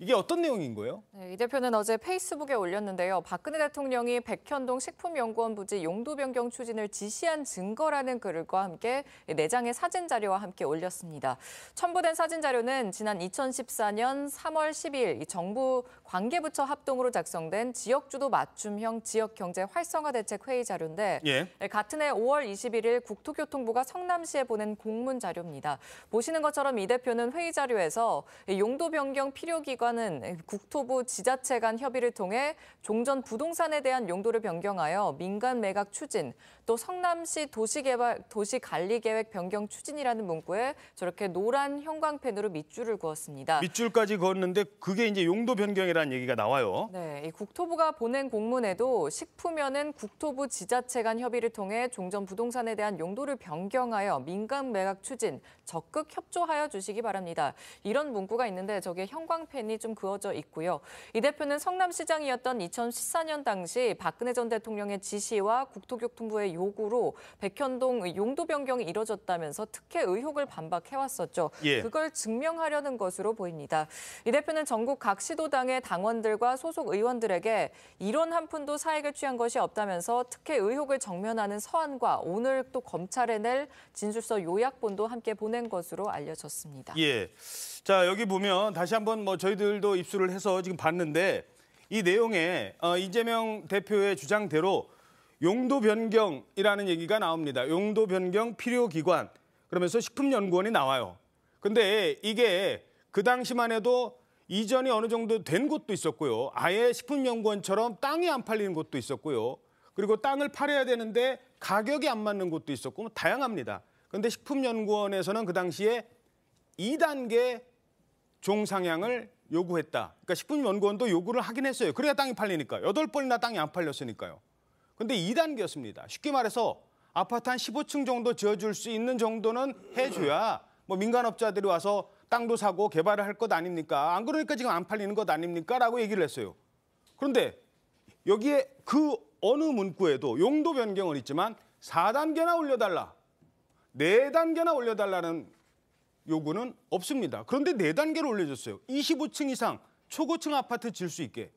이게 어떤 내용인 거예요? 네, 이 대표는 어제 페이스북에 올렸는데요. 박근혜 대통령이 백현동 식품연구원 부지 용도 변경 추진을 지시한 증거라는 글과 함께 내장의 사진 자료와 함께 올렸습니다. 첨부된 사진 자료는 지난 2014년 3월 12일 정부 관계부처 합동으로 작성된 지역주도 맞춤형 지역경제 활성화 대책 회의 자료인데 예. 네, 같은 해 5월 21일 국토교통부가 성남시에 보낸 공문 자료입니다. 보시는 것처럼 이 대표는 회의 자료에서 용도 변경 필요기관 장관은 국토부 지자체 간 협의를 통해 종전 부동산에 대한 용도를 변경하여 민간 매각 추진, 또 성남시 도시개발, 도시관리계획 변경 추진이라는 문구에 저렇게 노란 형광펜으로 밑줄을 그었습니다. 밑줄까지 그었는데 그게 이제 용도 변경이라는 얘기가 나와요. 네, 국토부가 보낸 공문에도 식품면은 국토부 지자체 간 협의를 통해 종전 부동산에 대한 용도를 변경하여 민간 매각 추진, 적극 협조하여 주시기 바랍니다. 이런 문구가 있는데 저게 형광펜이 좀 그어져 있고요. 이 대표는 성남시장이었던 2014년 당시 박근혜 전 대통령의 지시와 국토교통부의 요구로 백현동 용도 변경이 이뤄졌다면서 특혜 의혹을 반박해왔었죠. 예. 그걸 증명하려는 것으로 보입니다. 이 대표는 전국 각 시도당의 당원들과 소속 의원들에게 이론 한 푼도 사익을 취한 것이 없다면서 특혜 의혹을 정면하는 서한과 오늘 또 검찰에 낼 진술서 요약본도 함께 보낸 것으로 알려졌습니다. 예. 자, 여기 보면 다시 한번 뭐 저희들도 입수를 해서 지금 봤는데 이 내용에 어, 이재명 대표의 주장대로 용도 변경이라는 얘기가 나옵니다. 용도 변경 필요 기관 그러면서 식품연구원이 나와요. 근데 이게 그 당시만 해도 이전이 어느 정도 된 곳도 있었고요. 아예 식품연구원처럼 땅이 안 팔리는 곳도 있었고요. 그리고 땅을 팔아야 되는데 가격이 안 맞는 곳도 있었고 뭐 다양합니다. 근데 식품연구원에서는 그 당시에 2단계 종상향을 요구했다. 그러니까 식품연구원도 요구를 하긴 했어요. 그래야 땅이 팔리니까. 여덟 번이나 땅이 안 팔렸으니까요. 근데 2단계였습니다. 쉽게 말해서 아파트 한 15층 정도 지어줄 수 있는 정도는 해줘야 뭐 민간업자들이 와서 땅도 사고 개발을 할 것 아닙니까? 안 그러니까 지금 안 팔리는 것 아닙니까? 라고 얘기를 했어요. 그런데 여기에 그 어느 문구에도 용도 변경은 있지만 4단계나 올려달라. 4단계나 올려달라는 요구는 없습니다. 그런데 4단계로 올려줬어요. 25층 이상 초고층 아파트 질 수 있게.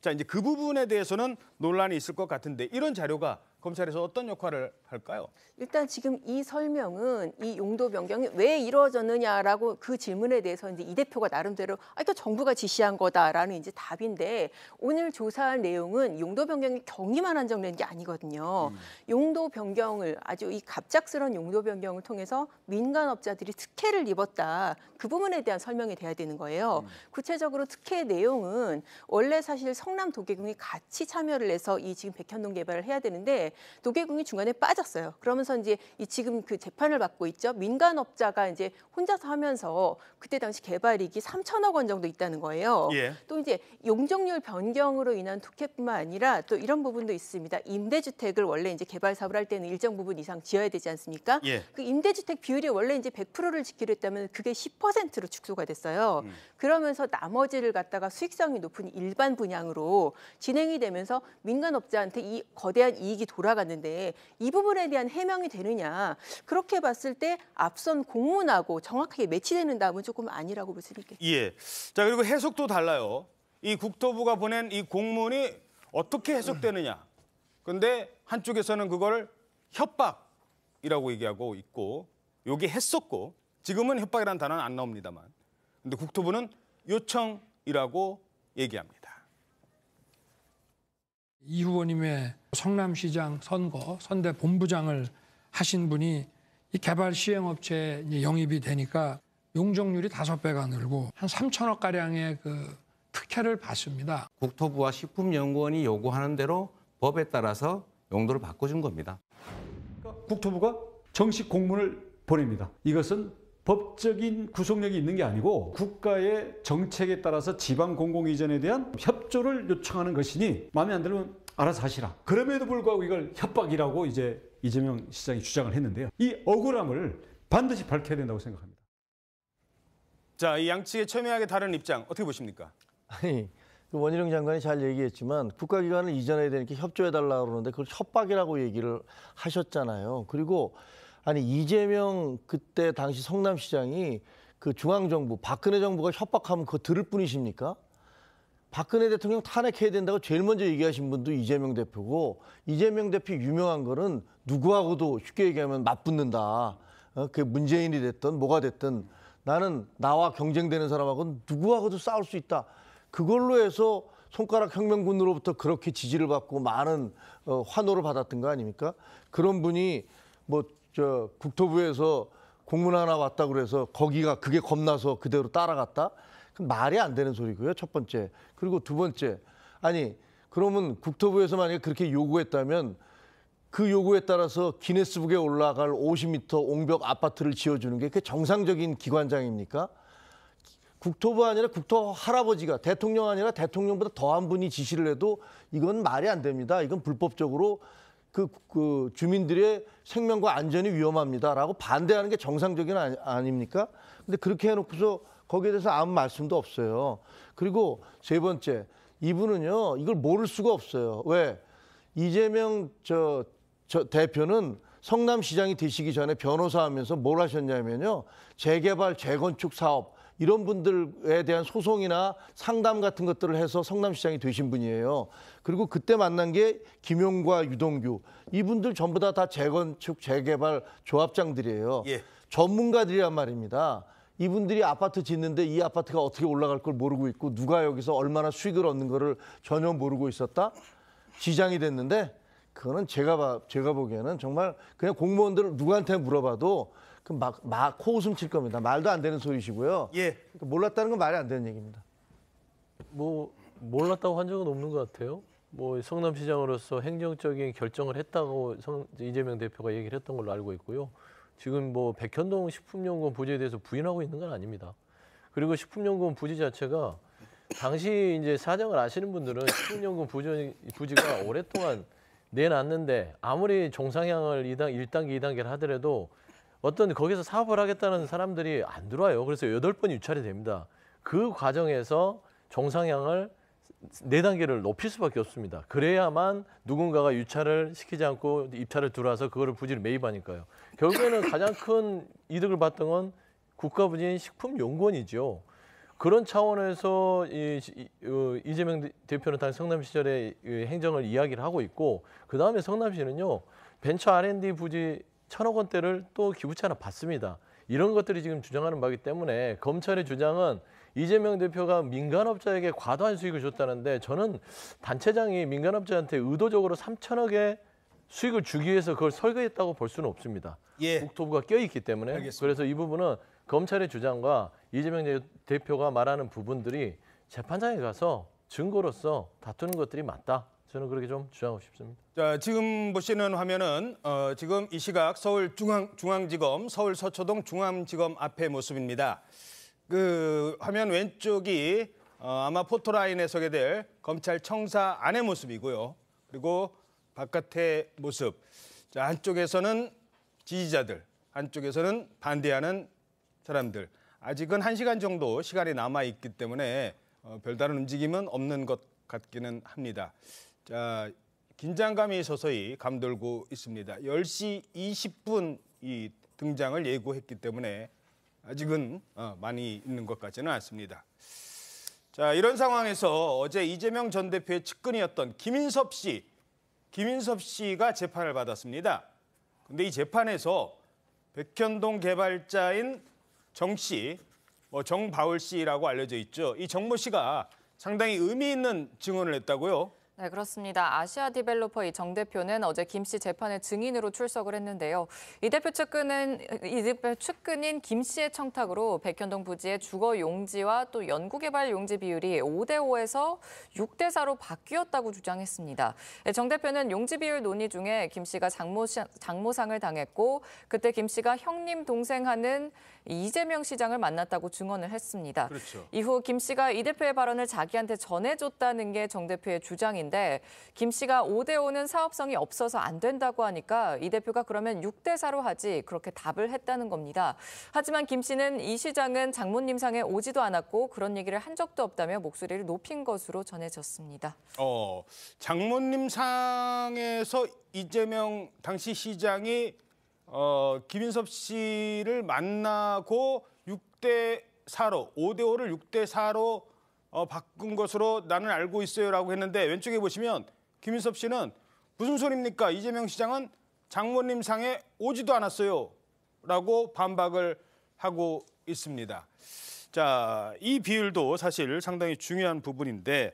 자, 이제 그 부분에 대해서는 논란이 있을 것 같은데 이런 자료가 검찰에서 어떤 역할을 할까요? 일단 지금 이 설명은 이 용도 변경이 왜 이루어졌느냐라고 그 질문에 대해서 이제 이 대표가 나름대로 아, 그 정부가 지시한 거다라는 이제 답인데 오늘 조사할 내용은 용도 변경이 경위만 한정된 게 아니거든요. 음. 용도 변경을 아주 이 갑작스런 용도 변경을 통해서 민간업자들이 특혜를 입었다 그 부분에 대한 설명이 돼야 되는 거예요. 음. 구체적으로 특혜 내용은 원래 사실 성남 도계군이 같이 참여를 해서 이 지금 백현동 개발을 해야 되는데 도계궁이 중간에 빠졌어요. 그러면서 이제 이 지금 그 재판을 받고 있죠. 민간업자가 이제 혼자서 하면서 그때 당시 개발이익이 3천억 원 정도 있다는 거예요. 예. 또 이제 용적률 변경으로 인한 독해뿐만 아니라 또 이런 부분도 있습니다. 임대주택을 원래 이제 개발 사업을 할 때는 일정 부분 이상 지어야 되지 않습니까? 예. 그 임대주택 비율이 원래 이제 100%를 지키려 했다면 그게 10%로 축소가 됐어요. 음. 그러면서 나머지를 갖다가 수익성이 높은 일반 분양으로 진행이 되면서 민간업자한테 이 거대한 이익이 돌아 돌아갔는데 이 부분에 대한 해명이 되느냐 그렇게 봤을 때 앞선 공문하고 정확하게 매치되는 답은 조금 아니라고 볼 수있겠죠 예. 자 그리고 해석도 달라요. 이 국토부가 보낸 이 공문이 어떻게 해석되느냐. 근데 한쪽에서는 그걸 협박이라고 얘기하고 있고 요게 했었고 지금은 협박이라는 단어는 안 나옵니다만 근데 국토부는 요청이라고 얘기합니다. 이 후보님의 성남시장 선거 선대 본부장을 하신 분이 이 개발 시행업체에 영입이 되니까 용적률이 다섯 배가 늘고 한 3천억 가량의 그 특혜를 받습니다. 국토부와 식품연구원이 요구하는 대로 법에 따라서 용도를 바꿔준 겁니다. 국토부가 정식 공문을 보냅니다. 이것은 법적인 구속력이 있는 게 아니고 국가의 정책에 따라서 지방 공공 이전에 대한 협조를 요청하는 것이니 마음에 안 들면 알아서 하시라. 그럼에도 불구하고 이걸 협박이라고 이제 이재명 시장이 주장을 했는데요. 이 억울함을 반드시 밝혀야 된다고 생각합니다. 자, 이 양측의 첨예하게 다른 입장 어떻게 보십니까? 아니, 그 원희룡 장관이 잘 얘기했지만 국가기관을 이전해야 되니까 협조해달라 그러는데 그걸 협박이라고 얘기를 하셨잖아요. 그리고 아니 이재명 그때 당시 성남시장이 그 중앙정부 박근혜 정부가 협박하면 그거 들을 뿐이십니까? 박근혜 대통령 탄핵해야 된다고 제일 먼저 얘기하신 분도 이재명 대표고 이재명 대표 유명한 거는 누구하고도 쉽게 얘기하면 맞붙는다. 그 문재인이 됐든 뭐가 됐든 나는 나와 경쟁되는 사람하고는 누구하고도 싸울 수 있다. 그걸로 해서 손가락 혁명군으로부터 그렇게 지지를 받고 많은 어, 환호를 받았던 거 아닙니까? 그런 분이 뭐저 국토부에서 공문 하나 왔다 그래서 거기가 그게 겁나서 그대로 따라갔다? 그럼 말이 안 되는 소리고요. 첫 번째. 그리고 두 번째. 아니, 그러면 국토부에서 만약에 그렇게 요구했다면 그 요구에 따라서 기네스북에 올라갈 50m 옹벽 아파트를 지어주는 게 그게 정상적인 기관장입니까? 국토부 아니라 국토 할아버지가 대통령 아니라 대통령보다 더 한 분이 지시를 해도 이건 말이 안 됩니다. 이건 불법적으로 그, 그 주민들의 생명과 안전이 위험합니다라고 반대하는 게 정상적인 아니, 아닙니까? 근데 그렇게 해놓고서 거기에 대해서 아무 말씀도 없어요. 그리고 세 번째 이분은요 이걸 모를 수가 없어요. 왜 이재명 저, 저 대표는 성남시장이 되시기 전에 변호사 하면서 뭘 하셨냐면요 재개발 재건축 사업 이런 분들에 대한 소송이나 상담 같은 것들을 해서 성남시장이 되신 분이에요. 그리고 그때 만난 게 김용과 유동규 이분들 전부 다 다 재건축 재개발 조합장들이에요. 예. 전문가들이란 말입니다. 이분들이 아파트 짓는데 이 아파트가 어떻게 올라갈 걸 모르고 있고 누가 여기서 얼마나 수익을 얻는 거를 전혀 모르고 있었다? 지장이 됐는데 그거는 제가 봐, 제가 보기에는 정말 그냥 공무원들 누구한테 물어봐도 그 막, 막 코웃음 칠 겁니다. 말도 안 되는 소리시고요. 예. 그러니까 몰랐다는 건 말이 안 되는 얘기입니다. 뭐 몰랐다고 한 적은 없는 것 같아요. 뭐 성남시장으로서 행정적인 결정을 했다고 성, 이재명 대표가 얘기를 했던 걸로 알고 있고요. 지금 뭐 백현동 식품연구원 부지에 대해서 부인하고 있는 건 아닙니다. 그리고 식품연구원 부지 자체가 당시 이제 사정을 아시는 분들은 식품연구원 부지, 부지가 오랫동안 내놨는데 아무리 종상향을 2단, 1단계, 2단계를 하더라도 어떤 거기서 사업을 하겠다는 사람들이 안 들어와요. 그래서 여덟 번 유찰이 됩니다. 그 과정에서 정상향을 네 단계를 높일 수밖에 없습니다. 그래야만 누군가가 유찰을 시키지 않고 입찰을 들어와서 그거를 부지를 매입하니까요. 결국에는 가장 큰 이득을 봤던 건 국가 부지인 식품연구원이죠. 그런 차원에서 이, 어, 재명 대표는 당 성남 시절의 행정을 이야기를 하고 있고 그 다음에 성남시는요 벤처 R&D 부지 천억 원대를 또 기부차나 받습니다. 이런 것들이 지금 주장하는 바기 때문에 검찰의 주장은 이재명 대표가 민간업자에게 과도한 수익을 줬다는데 저는 단체장이 민간업자한테 의도적으로 3천억의 수익을 주기 위해서 그걸 설계했다고 볼 수는 없습니다. 예. 국토부가 껴있기 때문에 알겠습니다. 그래서 이 부분은 검찰의 주장과 이재명 대표가 말하는 부분들이 재판장에 가서 증거로서 다투는 것들이 맞다. 저는 그렇게 좀 주장하고 싶습니다. 자, 지금 보시는 화면은 어, 지금 이 시각 서울 중앙 중앙지검 서울 서초동 중앙지검 앞의 모습입니다. 그 화면 왼쪽이 어, 아마 포토라인에 서게 될 검찰청사 안의 모습이고요. 그리고 바깥의 모습. 자, 한쪽에서는 지지자들, 한쪽에서는 반대하는 사람들. 아직은 한시간 정도 시간이 남아 있기 때문에 어, 별다른 움직임은 없는 것 같기는 합니다. 자, 긴장감이 서서히 감돌고 있습니다. 10시 20분 이 등장을 예고했기 때문에 아직은 어, 많이 있는 것같지는 않습니다. 자, 이런 상황에서 어제 이재명 전 대표의 측근이었던 김인섭 씨, 김인섭 씨가 재판을 받았습니다. 근데 이 재판에서 백현동 개발자인 정 씨, 뭐 정바울 씨라고 알려져 있죠. 이 정모 씨가 상당히 의미 있는 증언을 했다고요. 네, 그렇습니다. 아시아 디벨로퍼 이정 대표는 어제 김 씨 재판에 증인으로 출석을 했는데요. 이 대표 측근은 이 대표 측근인 김 씨의 청탁으로 백현동 부지의 주거 용지와 또 연구개발 용지 비율이 5대 5에서 6대 4로 바뀌었다고 주장했습니다. 네, 정 대표는 용지 비율 논의 중에 김 씨가 장모 장모상을 당했고 그때 김 씨가 형님 동생 하는 이재명 시장을 만났다고 증언을 했습니다. 그렇죠. 이후 김 씨가 이 대표의 발언을 자기한테 전해줬다는 게 정 대표의 주장인. 상황인데 김 씨가 5대5는 사업성이 없어서 안 된다고 하니까 이 대표가 그러면 6대4로 하지 그렇게 답을 했다는 겁니다. 하지만 김 씨는 이 시장은 장모님상에 오지도 않았고 그런 얘기를 한 적도 없다며 목소리를 높인 것으로 전해졌습니다. 어, 장모님상에서 이재명 당시 시장이 어, 김인섭 씨를 만나고 6대 4로 5대 5를 6대 4로 어, 바꾼 것으로 나는 알고 있어요라고 했는데 왼쪽에 보시면 김윤섭 씨는 무슨 소리입니까? 이재명 시장은 장모님 상에 오지도 않았어요. 라고 반박을 하고 있습니다. 자, 이 비율도 사실 상당히 중요한 부분인데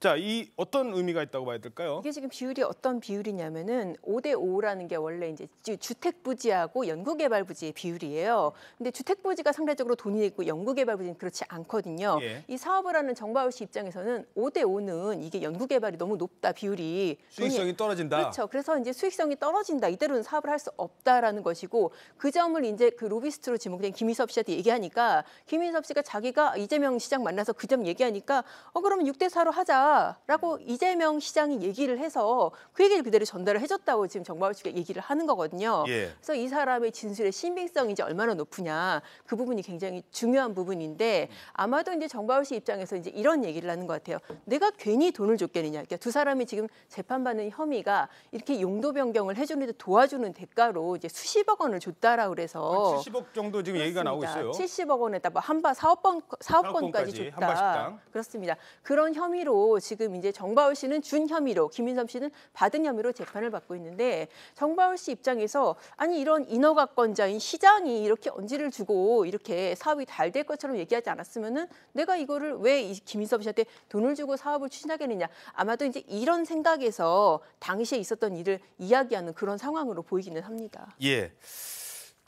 자, 이 어떤 의미가 있다고 봐야 될까요? 이게 지금 비율이 어떤 비율이냐면은 5대 5라는 게 원래 이제 주택 부지하고 연구 개발 부지의 비율이에요. 근데 주택 부지가 상대적으로 돈이 있고 연구 개발 부지는 그렇지 않거든요. 예. 이 사업을 하는 정바울씨 입장에서는 5대 5는 이게 연구 개발이 너무 높다 비율이 수익성이 돈이... 떨어진다. 그렇죠. 그래서 이제 수익성이 떨어진다. 이대로는 사업을 할 수 없다라는 것이고 그 점을 이제 그 로비스트로 지목된 김희섭 씨한테 얘기하니까 김희섭 씨가 자기가 이재명 시장 만나서 그 점 얘기하니까 어 그러면 6대 4로 하자. 라고 이재명 시장이 얘기를 해서 그 얘기를 그대로 전달을 해줬다고 지금 정마을 측에 얘기를 하는 거거든요. 예. 그래서 이 사람의 진술의 신빙성이 이제 얼마나 높으냐 그 부분이 굉장히 중요한 부분인데 아마도 이제 정바울 씨 입장에서 이제 이런 얘기를 하는 것 같아요. 내가 괜히 돈을 줬겠느냐. 그러니까 두 사람이 지금 재판받는 혐의가 이렇게 용도 변경을 해주는데 도와주는 대가로 이제 수십억 원을 줬다라 그래서 70억 정도 지금 그렇습니다. 얘기가 나오고 있어요. 70억 원에다 뭐 한 바 사업권 사업권까지 줬다. 그렇습니다. 그런 혐의로 지금 이제 정바울 씨는 준 혐의로 김인섭 씨는 받은 혐의로 재판을 받고 있는데 정바울 씨 입장에서 아니 이런 인허가권자인 시장이 이렇게 언지를 주고 이렇게 사업이 잘 될 것처럼 얘기하지 않았으면은 내가 이거를 왜이김인섭 씨한테 돈을 주고 사업을 추진하겠느냐 아마도 이제 이런 생각에서 당시에 있었던 일을 이야기하는 그런 상황으로 보이기는 합니다. 예.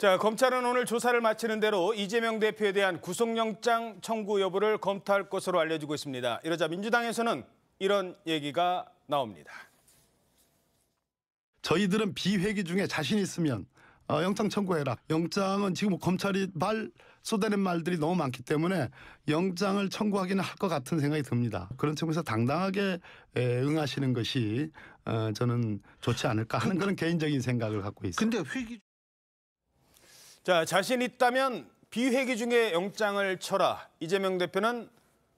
자, 검찰은 오늘 조사를 마치는 대로 이재명 대표에 대한 구속영장 청구 여부를 검토할 것으로 알려지고 있습니다. 이러자 민주당에서는 이런 얘기가 나옵니다. 저희들은 비회기 중에 자신 있으면 어, 영장 청구해라. 영장은 지금 검찰이 말 쏟아낸 말들이 너무 많기 때문에 영장을 청구하기는 할 것 같은 생각이 듭니다. 그런 측면에서 당당하게 에, 응하시는 것이 어, 저는 좋지 않을까 하는 그런 개인적인 생각을 갖고 있습니다. 근데 회기... 자, 자신 있다면 비회기 중에 영장을 쳐라. 이재명 대표는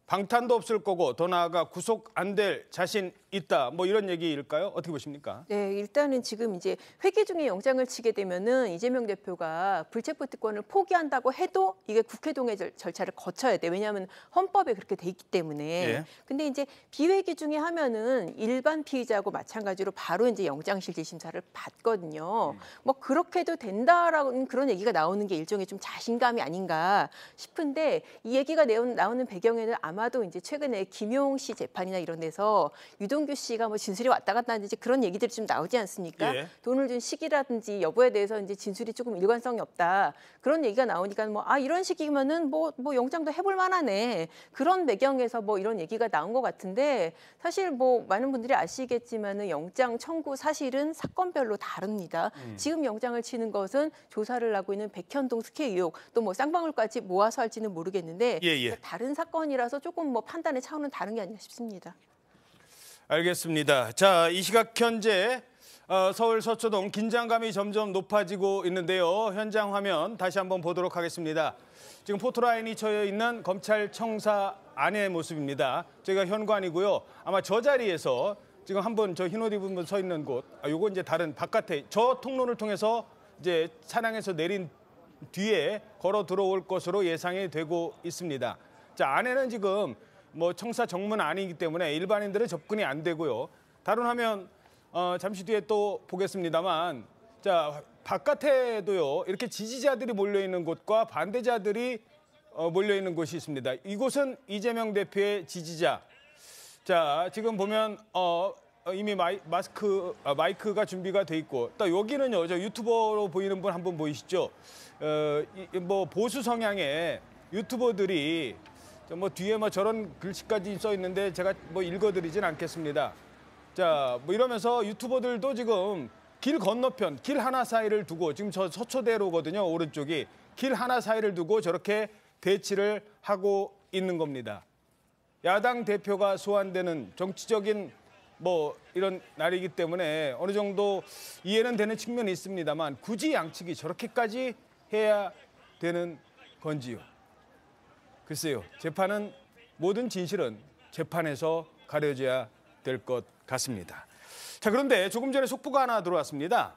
방탄도 없을 거고 더 나아가 구속 안 될 자신 있다 뭐 이런 얘기일까요? 어떻게 보십니까? 네, 일단은 지금 이제 회기 중에 영장을 치게 되면은 이재명 대표가 불체포 특권을 포기한다고 해도 이게 국회 동의 절차를 거쳐야 돼. 왜냐하면 헌법에 그렇게 돼 있기 때문에. 예. 근데 이제 비회기 중에 하면은 일반 피의자하고 마찬가지로 바로 이제 영장실질 심사를 받거든요. 음. 뭐 그렇게도 된다라는 그런 얘기가 나오는 게 일종의 좀 자신감이 아닌가 싶은데 이 얘기가 나오는 배경에는 안 아마도 이제 최근에 김용 씨 재판이나 이런 데서 유동규 씨가 뭐 진술이 왔다 갔다 하는지 그런 얘기들이 좀 나오지 않습니까? 예. 돈을 준 시기라든지 여부에 대해서 이제 진술이 조금 일관성이 없다. 그런 얘기가 나오니까 뭐 아 이런 식이면은 뭐뭐 뭐 영장도 해볼 만하네. 그런 배경에서 뭐 이런 얘기가 나온 것 같은데 사실 뭐 많은 분들이 아시겠지만은 영장 청구 사실은 사건별로 다릅니다. 음. 지금 영장을 치는 것은 조사를 하고 있는 백현동 스케 의혹 또뭐 쌍방울까지 모아서 할지는 모르겠는데 예, 예. 다른 사건이라서 조금 뭐 판단의 차원은 다른 게 아닌가 싶습니다. 알겠습니다. 자, 이 시각 현재 어, 서울 서초동 긴장감이 점점 높아지고 있는데요. 현장 화면 다시 한번 보도록 하겠습니다. 지금 포토라인이 쳐여 있는 검찰청사 안의 모습입니다. 저희가 현관이고요. 아마 저 자리에서 지금 한 번저 흰옷 입은 분 서 있는 곳, 아, 요거 이제 다른 바깥에 저 통로를 통해서 이제 차량에서 내린 뒤에 걸어 들어올 것으로 예상이 되고 있습니다. 자, 안에는 지금 뭐 청사 정문 안이기 때문에 일반인들은 접근이 안 되고요. 다른 화면 어, 잠시 뒤에 또 보겠습니다만 자, 바깥에도요. 이렇게 지지자들이 몰려 있는 곳과 반대자들이 어, 몰려 있는 곳이 있습니다. 이곳은 이재명 대표의 지지자. 자, 지금 보면 어 이미 마이, 마스크 아, 마이크가 준비가 돼 있고 또 여기는요. 저 유튜버로 보이는 분 한 분 보이시죠? 어뭐 이, 뭐 보수 성향의 유튜버들이 뭐 뒤에 뭐 저런 글씨까지 써 있는데 제가 뭐 읽어드리진 않겠습니다. 자, 뭐 이러면서 유튜버들도 지금 길 건너편, 길 하나 사이를 두고 지금 저 서초대로거든요, 오른쪽이. 길 하나 사이를 두고 저렇게 대치를 하고 있는 겁니다. 야당 대표가 소환되는 정치적인 뭐 이런 날이기 때문에 어느 정도 이해는 되는 측면이 있습니다만 굳이 양측이 저렇게까지 해야 되는 건지요. 글쎄요. 재판은 모든 진실은 재판에서 가려져야 될 것 같습니다. 자, 그런데 조금 전에 속보가 하나 들어왔습니다.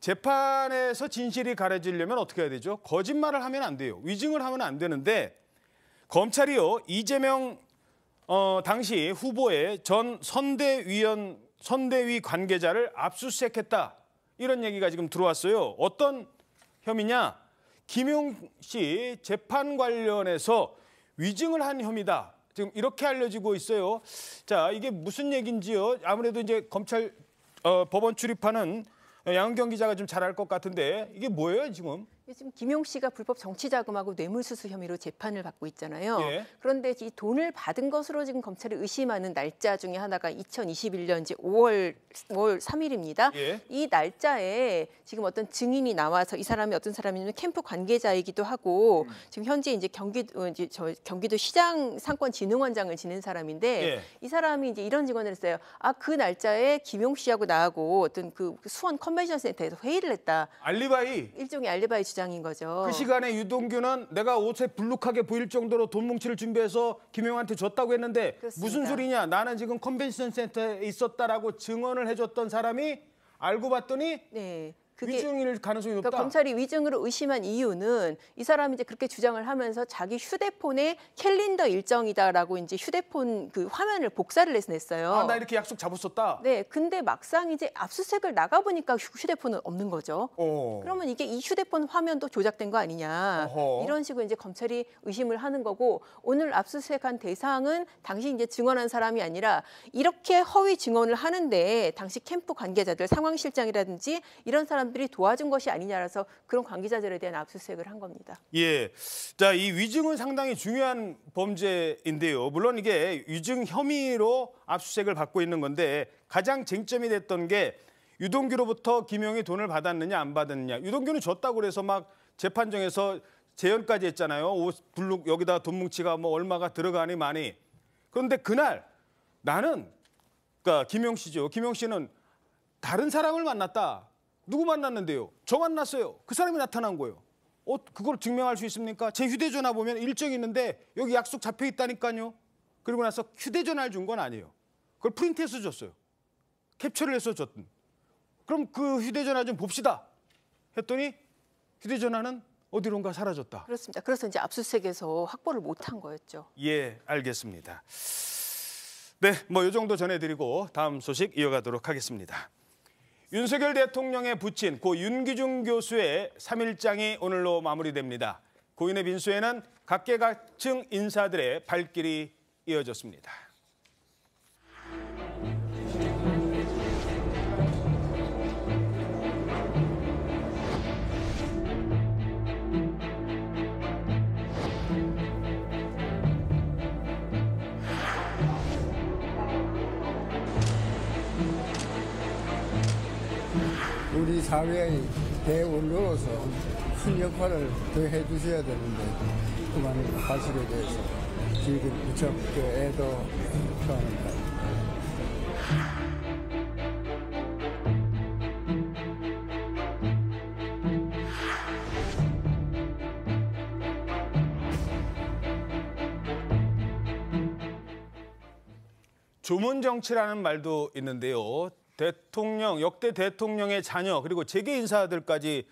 재판에서 진실이 가려지려면 어떻게 해야 되죠? 거짓말을 하면 안 돼요. 위증을 하면 안 되는데 검찰이요. 이재명 어, 당시 후보의 전 선대위원 선대위 관계자를 압수수색했다. 이런 얘기가 지금 들어왔어요. 어떤 혐의냐? 김용 씨 재판 관련해서 위증을 한 혐의다. 지금 이렇게 알려지고 있어요. 자, 이게 무슨 얘기인지요 아무래도 이제 검찰 어, 법원 출입하는 양경 기자가 좀잘알것 같은데 이게 뭐예요 지금? 예, 지금 김용 씨가 불법 정치자금하고 뇌물수수 혐의로 재판을 받고 있잖아요. 예. 그런데 이 돈을 받은 것으로 지금 검찰이 의심하는 날짜 중에 하나가 2021년 이제 5월 오월삼일입니다이 예. 날짜에 지금 어떤 증인이 나와서 이 사람이 어떤 사람이냐면 캠프 관계자이기도 하고 음. 지금 현재 이제 경기 어, 이제 저 경기도 시장 상권진흥원장을 지낸 사람인데 예. 이 사람이 이제 이런 증언을 했어요. 아 그 날짜에 김용 씨하고 나하고 어떤 그 수원 컨벤션 센터에서 회의를 했다. 알리바이. 일종의 알리바이 주장인 거죠. 그 시간에 유동규는 내가 옷에 불룩하게 보일 정도로 돈 뭉치를 준비해서 김용한테 줬다고 했는데 그렇습니다. 무슨 소리냐? 나는 지금 컨벤션 센터에 있었다라고 증언을 해줬던 사람이 알고 봤더니 네. 위증일 가능성이 높다. 그러니까 검찰이 위증으로 의심한 이유는 이 사람이 이제 그렇게 주장을 하면서 자기 휴대폰에 캘린더 일정이다라고 이제 휴대폰 그 화면을 복사를 해서 냈어요. 아, 나 이렇게 약속 잡았었다. 네, 근데 막상 이제 압수색을 나가 보니까 휴대폰은 없는 거죠. 오. 어. 그러면 이게 이 휴대폰 화면도 조작된 거 아니냐 어허. 이런 식으로 이제 검찰이 의심을 하는 거고 오늘 압수색한 대상은 당시 이제 증언한 사람이 아니라 이렇게 허위 증언을 하는데 당시 캠프 관계자들 상황실장이라든지 이런 사람 사람들이 도와준 것이 아니냐라서 그런 관계자들에 대한 압수수색을 한 겁니다. 예, 자이 위증은 상당히 중요한 범죄인데요. 물론 이게 위증 혐의로 압수수색을 받고 있는 건데 가장 쟁점이 됐던 게 유동규로부터 김용이 돈을 받았느냐 안 받았느냐. 유동규는 줬다고 그래서 막 재판정에서 재연까지 했잖아요. 옷 블룩 여기다 돈 뭉치가 뭐 얼마가 들어가니 많이. 그런데 그날 나는 그러니까 김용 씨죠. 김용 씨는 다른 사람을 만났다. 누구 만났는데요? 저 만났어요. 그 사람이 나타난 거예요. 어, 그걸 증명할 수 있습니까? 제 휴대전화 보면 일정 이 있는데 여기 약속 잡혀 있다니까요. 그리고 나서 휴대전화를 준 건 아니에요. 그걸 프린트해서 줬어요. 캡처를 해서 줬던 그럼 그 휴대전화 좀 봅시다. 했더니 휴대전화는 어디론가 사라졌다. 그렇습니다. 그래서 이제 압수수색에서 확보를 못한 거였죠. 예, 알겠습니다. 네, 뭐 이 정도 전해드리고 다음 소식 이어가도록 하겠습니다. 윤석열 대통령의 부친 고 윤기중 교수의 3일장이 오늘로 마무리됩니다. 고인의 빈소에는 각계각층 인사들의 발길이 이어졌습니다. 사회의 대원로로서 큰 역할을 더 해주셔야 되는데 그만 과실에 대해서 지금 무척 그 애도 표합니다. 조문 정치라는 말도 있는데요. 대통령, 역대 대통령의 자녀 그리고 재계 인사들까지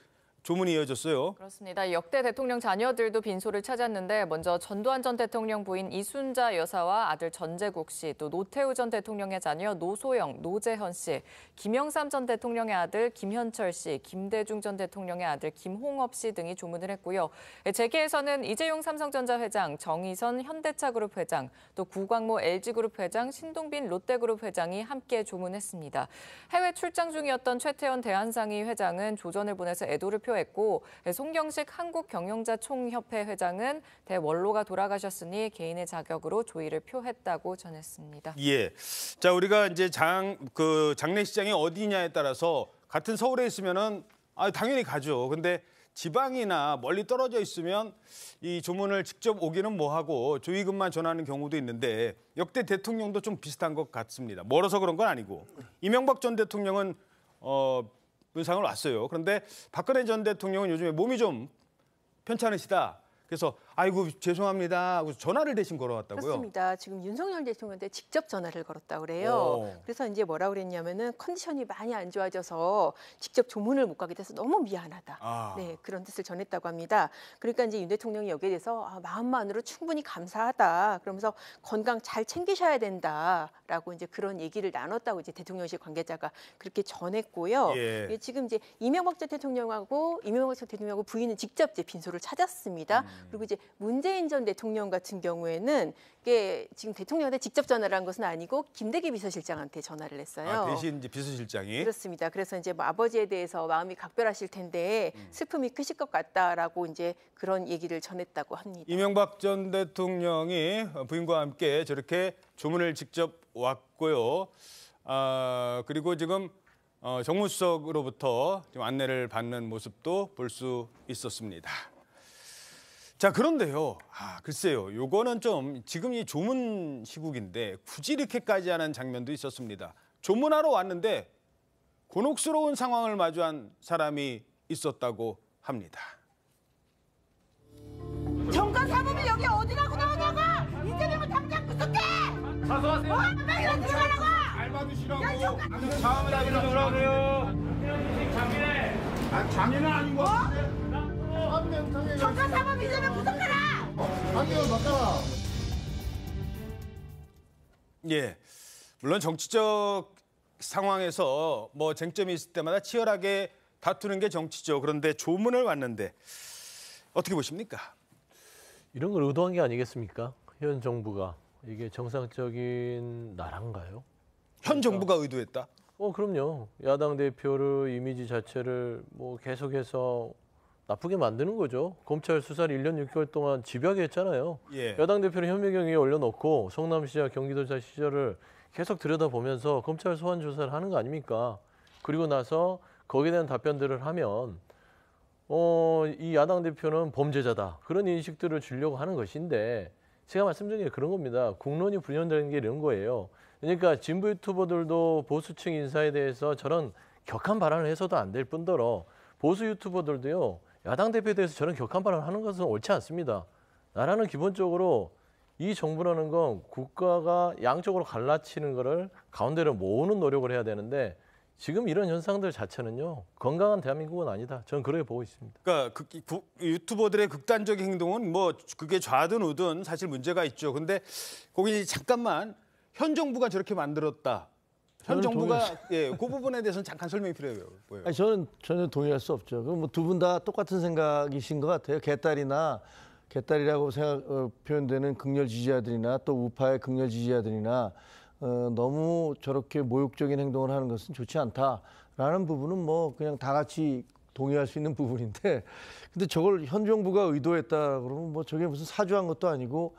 조문이 이어졌어요. 그렇습니다. 역대 대통령 자녀들도 빈소를 찾았는데 먼저 전두환 전 대통령 부인 이순자 여사와 아들 전재국 씨, 또 노태우 전 대통령의 자녀 노소영, 노재현 씨, 김영삼 전 대통령의 아들 김현철 씨, 김대중 전 대통령의 아들 김홍업 씨 등이 조문을 했고요. 재계에서는 이재용 삼성전자 회장, 정의선 현대차그룹 회장, 또 구광모 LG그룹 회장, 신동빈 롯데그룹 회장이 함께 조문했습니다. 해외 출장 중이었던 최태원 대한상위 회장은 조전을 보내서 애도를 표 발표했고 송경식 한국경영자총협회 회장은 대원로가 돌아가셨으니 개인의 자격으로 조의를 표했다고 전했습니다. 예. 자 우리가 이제 장 그 장례시장이 어디냐에 따라서 같은 서울에 있으면은 아, 당연히 가죠. 근데 지방이나 멀리 떨어져 있으면 이 조문을 직접 오기는 뭐하고 조의금만 전하는 경우도 있는데 역대 대통령도 좀 비슷한 것 같습니다. 멀어서 그런 건 아니고 이명박 전 대통령은 어, 문상을 왔어요. 그런데 박근혜 전 대통령은 요즘에 몸이 좀 편찮으시다. 그래서 아이고 죄송합니다 하고 전화를 대신 걸어왔다고요? 그렇습니다. 지금 윤석열 대통령한테 직접 전화를 걸었다고 그래요. 오. 그래서 이제 뭐라 그랬냐면은 컨디션이 많이 안 좋아져서 직접 조문을 못 가게 돼서 너무 미안하다. 아. 네 그런 뜻을 전했다고 합니다. 그러니까 이제 윤 대통령이 여기에 대해서 아, 마음만으로 충분히 감사하다. 그러면서 건강 잘 챙기셔야 된다라고 이제 그런 얘기를 나눴다고 이제 대통령실 관계자가 그렇게 전했고요. 예. 예, 지금 이제 이명박 전 대통령하고 이명박 전 대통령하고 부인은 직접 이제 빈소를 찾았습니다. 음. 그리고 이제 문재인 전 대통령 같은 경우에는 이게 지금 대통령한테 직접 전화를 한 것은 아니고 김대기 비서실장한테 전화를 했어요. 아, 대신 이제 비서실장이 그렇습니다. 그래서 이제 뭐 아버지에 대해서 마음이 각별하실 텐데 음. 슬픔이 크실 것 같다라고 이제 그런 얘기를 전했다고 합니다. 이명박 전 대통령이 부인과 함께 저렇게 조문을 직접 왔고요. 아, 그리고 지금 어, 정무수석으로부터 지금 안내를 받는 모습도 볼 수 있었습니다. 자 그런데요. 아 글쎄요. 요거는 좀 지금 이 조문 시국인데 굳이 이렇게까지 하는 장면도 있었습니다. 조문하러 왔는데 곤혹스러운 상황을 마주한 사람이 있었다고 합니다. 정가 사범이 여기 어디라고 나오냐고! 인재님을 당장 구속해! 사소하세요. 어? 빨리 들가라고 알바두시라고. 다음에 다시 들어가세요. 잠이네. 뭐? 아, 잠는 아닌 것같 뭐? 예. 물론 정치적 상황에서 뭐 쟁점이 있을 때마다 치열하게 다투는 게 정치죠. 그런데 조문을 왔는데 어떻게 보십니까? 이런 걸 의도한 게 아니겠습니까? 현 정부가 이게 정상적인 나라인가요? 현 그러니까. 정부가 의도했다? 어 그럼요. 야당 대표를 이미지 자체를 뭐 계속해서 나쁘게 만드는 거죠. 검찰 수사를 1년 6개월 동안 집약게 했잖아요. 예. 여당 대표를 현미경에 올려놓고 성남시장 경기도지사 시절을 계속 들여다보면서 검찰 소환 조사를 하는 거 아닙니까? 그리고 나서 거기에 대한 답변들을 하면 어, 이 야당 대표는 범죄자다. 그런 인식들을 주려고 하는 것인데 제가 말씀드린 게 그런 겁니다. 국론이 분열되는 게 이런 거예요. 그러니까 진보 유튜버들도 보수층 인사에 대해서 저런 격한 발언을 해서도 안 될 뿐더러 보수 유튜버들도요. 야당 대표에 대해서 저는 격한 발언을 하는 것은 옳지 않습니다. 나라는 기본적으로 이 정부라는 건 국가가 양쪽으로 갈라치는 것을 가운데로 모으는 노력을 해야 되는데 지금 이런 현상들 자체는요 건강한 대한민국은 아니다. 저는 그렇게 보고 있습니다. 그러니까 그, 구, 유튜버들의 극단적인 행동은 뭐 그게 좌든 우든 사실 문제가 있죠. 근데 거기 잠깐만 현 정부가 저렇게 만들었다. 현 정부가 예, 그 부분에 대해서는 잠깐 설명이 필요해요. 요 예. 아니, 저는 전혀 동의할 수 없죠. 그럼 뭐 두 분 다 똑같은 생각이신 것 같아요. 개딸이나 개딸이라고 생각 어, 표현되는 극렬 지지자들이나 또 우파의 극렬 지지자들이나 어, 너무 저렇게 모욕적인 행동을 하는 것은 좋지 않다라는 부분은 뭐 그냥 다 같이 동의할 수 있는 부분인데 근데 저걸 현 정부가 의도했다 그러면 뭐 저게 무슨 사주한 것도 아니고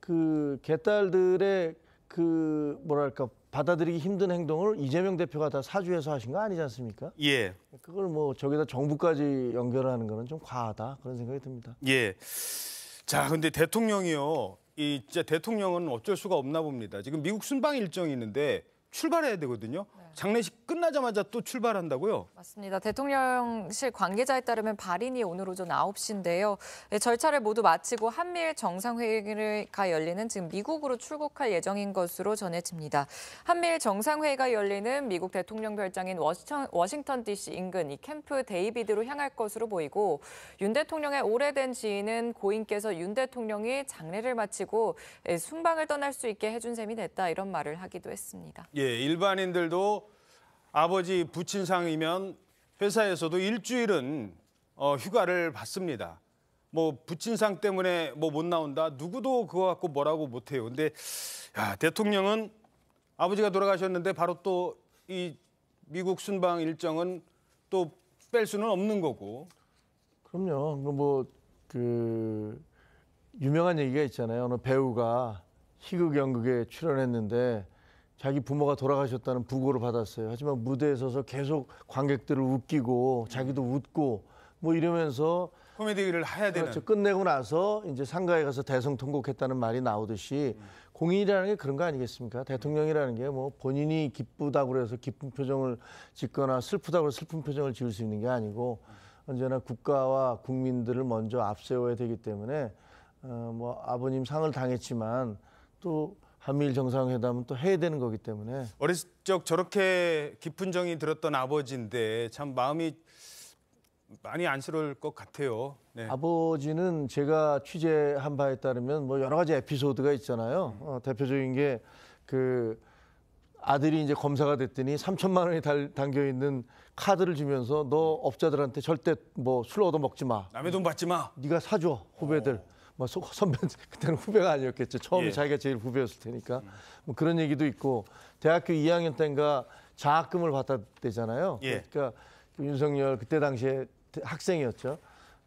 그 개딸들의 그 뭐랄까 받아들이기 힘든 행동을 이재명 대표가 다 사주해서 하신 거 아니지 않습니까? 예. 그걸 뭐 저기다 정부까지 연결하는 거는 좀 과하다 그런 생각이 듭니다. 예. 자, 근데 대통령이요. 이 진짜 대통령은 어쩔 수가 없나 봅니다. 지금 미국 순방 일정이 있는데 출발해야 되거든요. 네. 장례식 끝나자마자 또 출발한다고요? 맞습니다. 대통령실 관계자에 따르면 발인이 오늘 오전 9시인데요. 예, 절차를 모두 마치고 한미일 정상회의가 열리는 지금 미국으로 출국할 예정인 것으로 전해집니다. 한미일 정상회의가 열리는 미국 대통령 별장인 워싱턴 DC 인근 이 캠프 데이비드로 향할 것으로 보이고 윤 대통령의 오래된 지인은 고인께서 윤 대통령이 장례를 마치고 예, 순방을 떠날 수 있게 해준 셈이 됐다 이런 말을 하기도 했습니다. 예, 일반인들도 아버지 부친상이면 회사에서도 일주일은 어, 휴가를 받습니다. 뭐 부친상 때문에 뭐 못 나온다 누구도 그거 갖고 뭐라고 못해요. 근데 야, 대통령은 아버지가 돌아가셨는데 바로 또 이 미국 순방 일정은 또 뺄 수는 없는 거고. 그럼요. 뭐그 유명한 얘기가 있잖아요. 어느 배우가 희극 연극에 출연했는데 자기 부모가 돌아가셨다는 부고를 받았어요. 하지만 무대에 서서 계속 관객들을 웃기고 자기도 웃고 뭐 이러면서 코미디를 해야 되는 그렇죠. 끝내고 나서 이제 상가에 가서 대성 통곡했다는 말이 나오듯이 음. 공인이라는 게 그런 거 아니겠습니까? 대통령이라는 게 뭐 본인이 기쁘다고 그래서 기쁜 표정을 짓거나 슬프다고 해서 슬픈 표정을 지을 수 있는 게 아니고 언제나 국가와 국민들을 먼저 앞세워야 되기 때문에 어, 뭐 아버님 상을 당했지만 또 한미일 정상회담은 또 해야 되는 거기 때문에 어렸을 적 저렇게 깊은 정이 들었던 아버지인데 참 마음이 많이 안쓰러울 것 같아요. 네. 아버지는 제가 취재한 바에 따르면 뭐 여러 가지 에피소드가 있잖아요. 어, 대표적인 게 그 아들이 이제 검사가 됐더니 3천만 원이 달, 담겨 있는 카드를 주면서 너 업자들한테 절대 뭐 술 얻어 먹지 마. 남의 돈 받지 마. 네가 사줘 후배들. 오. 어. 뭐 선배 그때는 후배가 아니었겠죠. 처음에 예. 자기가 제일 후배였을 테니까 음. 뭐 그런 얘기도 있고 대학교 2학년 때인가 장학금을 받았대잖아요. 예. 그러니까 그 윤석열 그때 당시에 학생이었죠.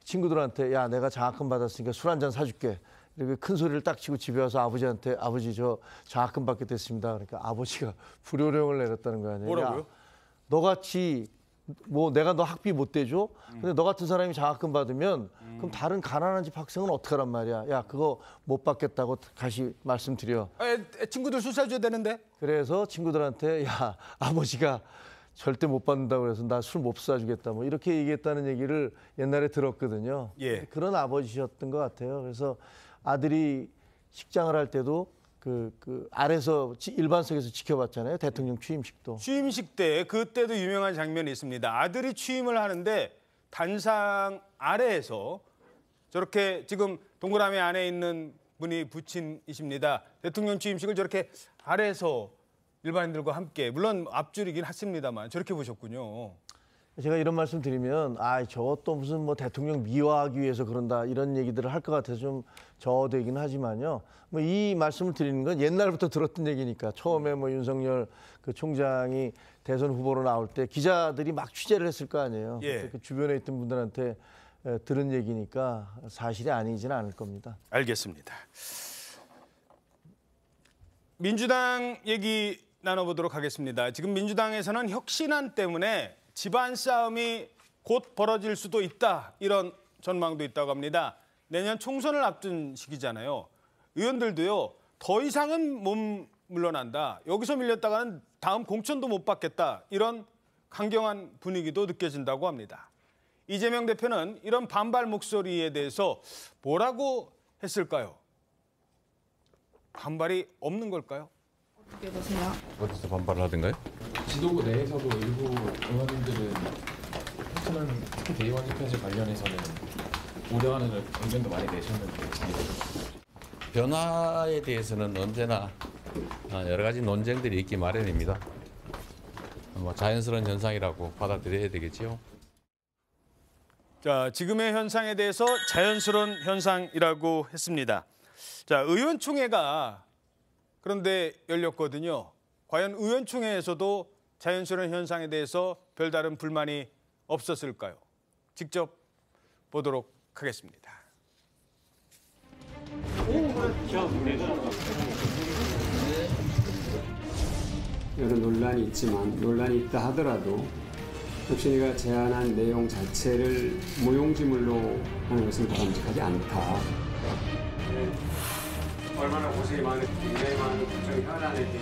친구들한테 야 내가 장학금 받았으니까 술 한 잔 사줄게. 이렇게 큰 소리를 딱 치고 집에 와서 아버지한테 아버지 저 장학금 받게 됐습니다. 그러니까 아버지가 불효령을 내렸다는 거 아니에요. 뭐라고요? 너같이 뭐 내가 너 학비 못 대줘? 근데 너 같은 사람이 장학금 받으면 그럼 다른 가난한 집 학생은 어떡하란 말이야. 야, 그거 못 받겠다고 다시 말씀드려. 에, 친구들 술사줘야 되는데. 그래서 친구들한테 야, 아버지가 절대 못 받는다고 그래서 나 술 못 사주겠다 뭐 이렇게 얘기했다는 얘기를 옛날에 들었거든요. 예. 그런 아버지셨던 것 같아요. 그래서 아들이 식장을 할 때도 그, 그 아래서 일반석에서 지켜봤잖아요. 대통령 취임식도. 취임식 때 그때도 유명한 장면이 있습니다. 아들이 취임을 하는데 단상 아래에서 저렇게 지금 동그라미 안에 있는 분이 부친이십니다. 대통령 취임식을 저렇게 아래에서 일반인들과 함께 물론 앞줄이긴 했습니다만 저렇게 보셨군요. 제가 이런 말씀 드리면 아 저것도 무슨 뭐 대통령 미화하기 위해서 그런다 이런 얘기들을 할 것 같아서 좀 저어되긴 하지만요. 뭐 이 말씀을 드리는 건 옛날부터 들었던 얘기니까 처음에 뭐 윤석열 그 총장이 대선 후보로 나올 때 기자들이 막 취재를 했을 거 아니에요. 예. 그 주변에 있던 분들한테 들은 얘기니까 사실이 아니지는 않을 겁니다. 알겠습니다. 민주당 얘기 나눠보도록 하겠습니다. 지금 민주당에서는 혁신안 때문에 집안 싸움이 곧 벌어질 수도 있다 이런 전망도 있다고 합니다. 내년 총선을 앞둔 시기잖아요. 의원들도요 더 이상은 몸 물러난다. 여기서 밀렸다가는 다음 공천도 못 받겠다. 이런 강경한 분위기도 느껴진다고 합니다. 이재명 대표는 이런 반발 목소리에 대해서 뭐라고 했을까요? 반발이 없는 걸까요? 여보세요? 어디서 반발을 하던가요? 지도부 내에서도 일부 의원님들은 패턴을 특히 대의원 집회제 관련해서는 우려하는 의견도 많이 내셨는데 변화에 대해서는 언제나 아, 여러 가지 논쟁들이 있기 마련입니다. 뭐 자연스러운 현상이라고 받아들여야 되겠지요. 자, 지금의 현상에 대해서 자연스러운 현상이라고 했습니다. 자, 의원총회가 그런데 열렸거든요. 과연 의원총회에서도 자연스러운 현상에 대해서 별다른 불만이 없었을까요? 직접 보도록 하겠습니다. 여러 논란이 있지만 논란이 있다 하더라도 혁신이가 제안한 내용 자체를 모용지물로 하는 것은 바람직하지 않다. 얼마나 고생이 많은 굉장히 많은 국정 현안에 대해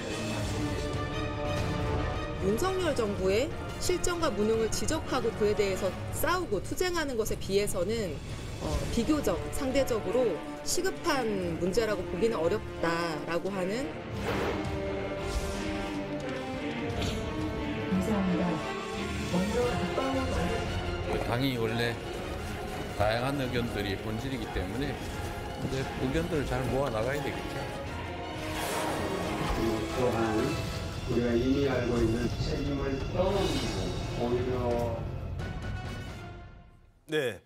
윤석열 정부의 실정과 무능을 지적하고 그에 대해서 싸우고 투쟁하는 것에 비해서는 어, 비교적 상대적으로 시급한 문제라고 보기는 어렵다라고 하는 감사합니 당이 원래 다양한 의견들이 본질이기 때문에 이제 의견들을 잘 모아 나가야 되겠죠. 또한 우리가 이미 알고 있는 책임을 떠넘기고 오히려 네.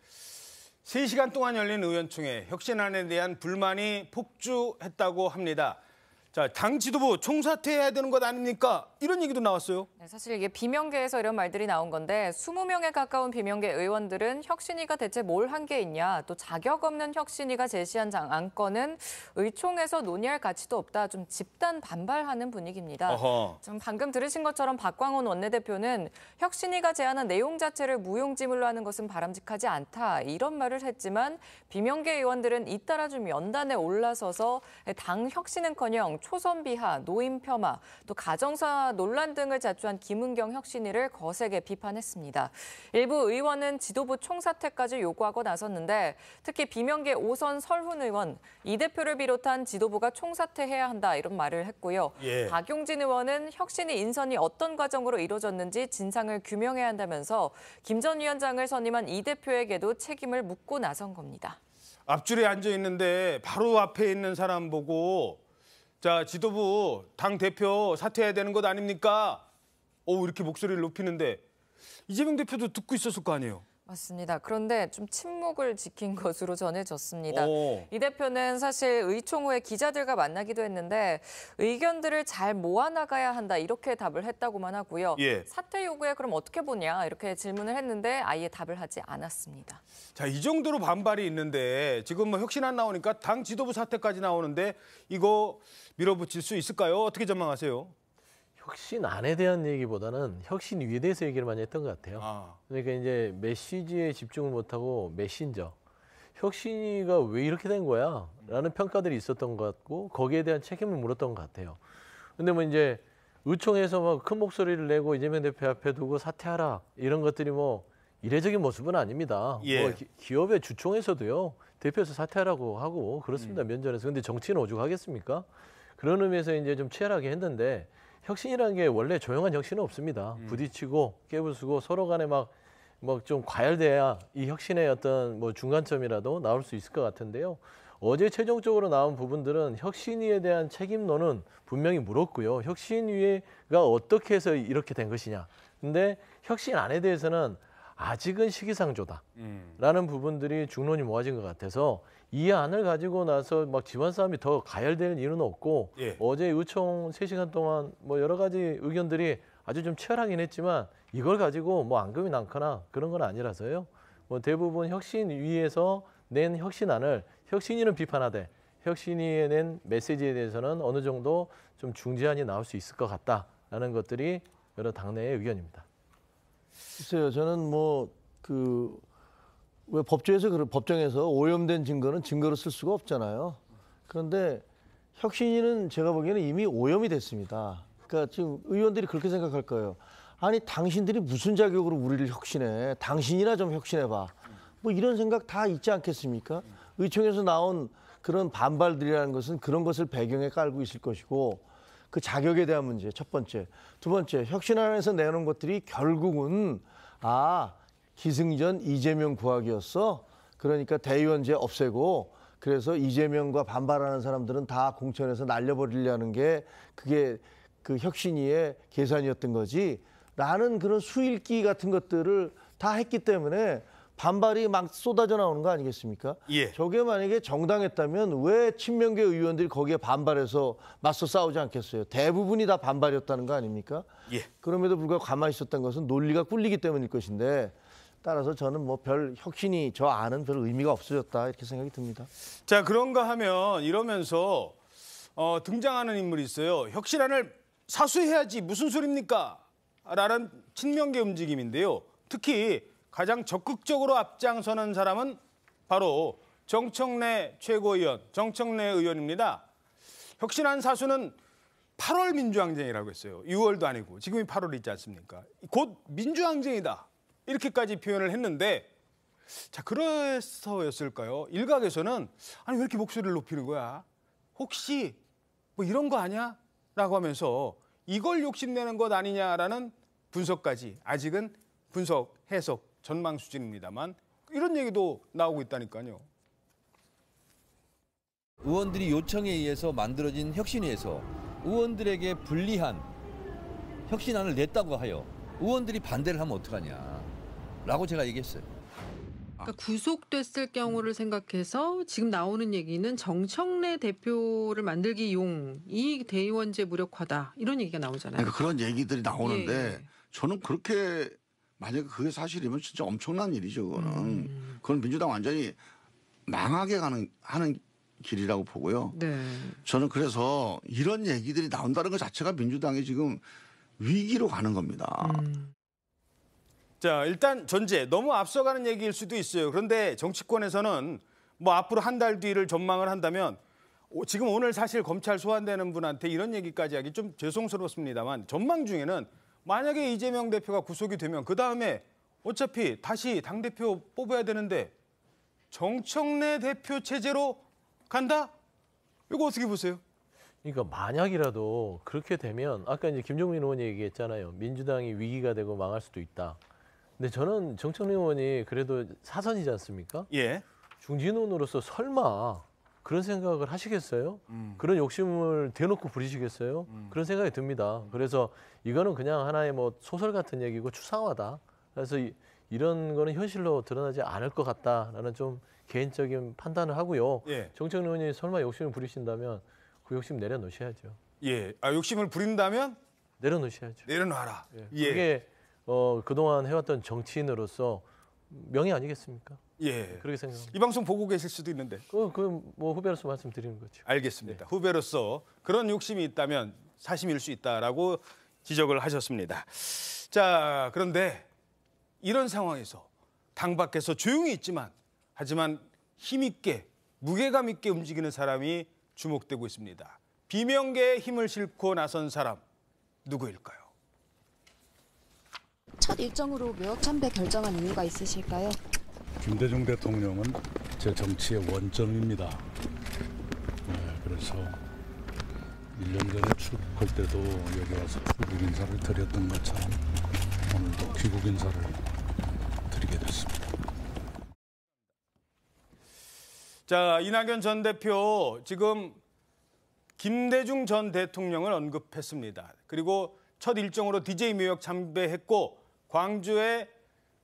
3시간 동안 열린 의원총회 혁신안에 대한 불만이 폭주했다고 합니다. 자, 당 지도부 총사퇴해야 되는 것 아닙니까? 이런 얘기도 나왔어요. 네, 사실 이게 비명계에서 이런 말들이 나온 건데 20명에 가까운 비명계 의원들은 혁신이가 대체 뭘 한 게 있냐, 또 자격 없는 혁신이가 제시한 장 안건은 의총에서 논의할 가치도 없다, 좀 집단 반발하는 분위기입니다. 좀 방금 들으신 것처럼 박광훈 원내대표는 혁신이가 제안한 내용 자체를 무용지물로 하는 것은 바람직하지 않다 이런 말을 했지만 비명계 의원들은 잇따라 좀 연단에 올라서서 당 혁신은커녕 초선 비하, 노인 폄하, 또 가정사 논란 등을 자초한 김은경 혁신위를 거세게 비판했습니다. 일부 의원은 지도부 총사퇴까지 요구하고 나섰는데 특히 비명계 5선 설훈 의원, 이 대표를 비롯한 지도부가 총사퇴해야 한다 이런 말을 했고요. 예. 박용진 의원은 혁신위 인선이 어떤 과정으로 이루어졌는지 진상을 규명해야 한다면서 김 전 위원장을 선임한 이 대표에게도 책임을 묻고 나선 겁니다. 앞줄에 앉아 있는데 바로 앞에 있는 사람 보고 자, 지도부 당 대표 사퇴해야 되는 것 아닙니까? 오, 이렇게 목소리를 높이는데 이재명 대표도 듣고 있었을 거 아니에요. 맞습니다. 그런데 좀 침묵을 지킨 것으로 전해졌습니다. 오. 이 대표는 사실 의총 후에 기자들과 만나기도 했는데 의견들을 잘 모아나가야 한다 이렇게 답을 했다고만 하고요. 예. 사퇴 요구에 그럼 어떻게 보냐 이렇게 질문을 했는데 아예 답을 하지 않았습니다. 자, 이 정도로 반발이 있는데 지금 뭐 혁신 안 나오니까 당 지도부 사태까지 나오는데 이거 밀어붙일 수 있을까요? 어떻게 전망하세요? 혁신 안에 대한 얘기보다는 혁신 위에 대해서 얘기를 많이 했던 것 같아요. 아. 그러니까 이제 메시지에 집중을 못하고 메신저. 혁신이가 왜 이렇게 된 거야? 라는 평가들이 있었던 것 같고 거기에 대한 책임을 물었던 것 같아요. 근데 뭐 이제 의총에서 막 큰 목소리를 내고 이재명 대표 앞에 두고 사퇴하라 이런 것들이 뭐 이례적인 모습은 아닙니다. 예. 뭐 기업의 주총에서도요 대표에서 사퇴하라고 하고 그렇습니다 음. 면전에서 근데 정치인 오죽 하겠습니까? 그런 의미에서 이제 좀 치열하게 했는데 혁신이라는 게 원래 조용한 혁신은 없습니다. 음. 부딪히고 깨부수고 서로 간에 막뭐좀 과열돼야 이 혁신의 어떤 뭐 중간점이라도 나올 수 있을 것 같은데요. 어제 최종적으로 나온 부분들은 혁신위에 대한 책임론은 분명히 물었고요. 혁신위가 어떻게 해서 이렇게 된 것이냐. 근데 혁신안에 대해서는 아직은 시기상조다라는 음. 부분들이 중론이 모아진 것 같아서 이 안을 가지고 나서 막 집안 싸움이 더 가열되는 이유는 없고 예. 어제 의총 3시간 동안 뭐 여러 가지 의견들이 아주 좀 치열하긴 했지만 이걸 가지고 뭐 앙금이 남거나 그런 건 아니라서요. 뭐 대부분 혁신 위에서 낸 혁신안을 혁신이는 비판하되 혁신이에낸 메시지에 대해서는 어느 정도 좀 중재안이 나올 수 있을 것 같다라는 것들이 여러 당내의 의견입니다. 글쎄요, 저는 뭐그 왜 법조에서 그런 법정에서 오염된 증거는 증거로 쓸 수가 없잖아요. 그런데 혁신이는 제가 보기에는 이미 오염이 됐습니다. 그러니까 지금 의원들이 그렇게 생각할 거예요. 아니 당신들이 무슨 자격으로 우리를 혁신해? 당신이나 좀 혁신해봐. 뭐 이런 생각 다 있지 않겠습니까? 의총에서 나온 그런 반발들이라는 것은 그런 것을 배경에 깔고 있을 것이고 그 자격에 대한 문제 첫 번째, 두 번째 혁신 안에서 내놓은 것들이 결국은 아 기승전 이재명 구하기였어. 그러니까 대의원제 없애고 그래서 이재명과 반발하는 사람들은 다 공천에서 날려버리려는 게 그게 그 혁신위의 계산이었던 거지. 라는 그런 수일기 같은 것들을 다 했기 때문에 반발이 막 쏟아져 나오는 거 아니겠습니까? 예. 저게 만약에 정당했다면 왜 친명계 의원들이 거기에 반발해서 맞서 싸우지 않겠어요? 대부분이 다 반발이었다는 거 아닙니까? 예. 그럼에도 불구하고 가만히 있었던 것은 논리가 꿀리기 때문일 것인데 따라서 저는 뭐 별 혁신이 저 아는 별 의미가 없어졌다 이렇게 생각이 듭니다. 자 그런가 하면 이러면서 어, 등장하는 인물이 있어요. 혁신안을 사수해야지 무슨 소립니까? 라는 친명계 움직임인데요. 특히 가장 적극적으로 앞장서는 사람은 바로 정청래 최고위원, 정청래 의원입니다. 혁신안 사수는 8월 민주항쟁이라고 했어요. 6월도 아니고 지금이 8월이지 않습니까? 곧 민주항쟁이다. 이렇게까지 표현을 했는데 자 그래서였을까요? 일각에서는 아니 왜 이렇게 목소리를 높이는 거야? 혹시 뭐 이런 거 아니야? 라고 하면서 이걸 욕심내는 것 아니냐라는 분석까지 아직은 분석, 해석, 전망 수준입니다만 이런 얘기도 나오고 있다니까요. 의원들이 요청에 의해서 만들어진 혁신위에서 의원들에게 불리한 혁신안을 냈다고 하여 의원들이 반대를 하면 어떡하냐. 라고 제가 얘기했어요. 아. 그러니까 구속됐을 경우를 생각해서 지금 나오는 얘기는 정청래 대표를 만들기 용이 대의원제 무력화다 이런 얘기가 나오잖아요. 그러니까 그런 얘기들이 나오는데 예, 예. 저는 그렇게 만약에 그게 사실이면 진짜 엄청난 일이죠. 그거는 음. 그건 민주당 완전히 망하게 가는 하는 길이라고 보고요. 네. 저는 그래서 이런 얘기들이 나온다는 것 자체가 민주당이 지금 위기로 가는 겁니다. 음. 자, 일단 전제 너무 앞서가는 얘기일 수도 있어요. 그런데 정치권에서는 뭐 앞으로 한 달 뒤를 전망을 한다면 지금 오늘 사실 검찰 소환되는 분한테 이런 얘기까지 하기 좀 죄송스럽습니다만 전망 중에는 만약에 이재명 대표가 구속이 되면 그 다음에 어차피 다시 당 대표 뽑아야 되는데 정청래 대표 체제로 간다? 이거 어떻게 보세요? 그러니까 만약이라도 그렇게 되면 아까 이제 김종민 의원이 얘기했잖아요. 민주당이 위기가 되고 망할 수도 있다. 근데 저는 정청래 의원이 그래도 사선이지 않습니까? 예. 중진원으로서 설마 그런 생각을 하시겠어요? 음. 그런 욕심을 대놓고 부리시겠어요? 음. 그런 생각이 듭니다. 그래서 이거는 그냥 하나의 뭐 소설 같은 얘기고 추상화다. 그래서 이, 이런 거는 현실로 드러나지 않을 것 같다라는 좀 개인적인 판단을 하고요. 예. 정래 의원이 설마 욕심을 부리신다면 그 욕심 내려놓으셔야죠. 예. 아 욕심을 부린다면 내려놓으셔야죠. 내려놔라. 예. 예. 그게 어, 그동안 해왔던 정치인으로서 명예 아니겠습니까? 예. 그렇게 생각합니다. 이 방송 보고 계실 수도 있는데. 그, 그뭐 후배로서 말씀드리는 거죠. 알겠습니다. 네. 후배로서 그런 욕심이 있다면 사심일 수 있다라고 지적을 하셨습니다. 자, 그런데 이런 상황에서 당 밖에서 조용히 있지만 하지만 힘 있게 무게감 있게 움직이는 사람이 주목되고 있습니다. 비명계에 힘을 싣고 나선 사람 누구일까요? 첫 일정으로 묘역 참배 결정한 이유가 있으실까요? 김대중 대통령은 제 정치의 원점입니다. 네, 그래서 1년 전에 출국할 때도 여기 와서 귀국 인사를 드렸던 것처럼 오늘도 귀국 인사를 드리게 됐습니다. 자, 이낙연 전 대표 지금 김대중 전 대통령을 언급했습니다. 그리고 첫 일정으로 DJ 묘역 참배했고 광주에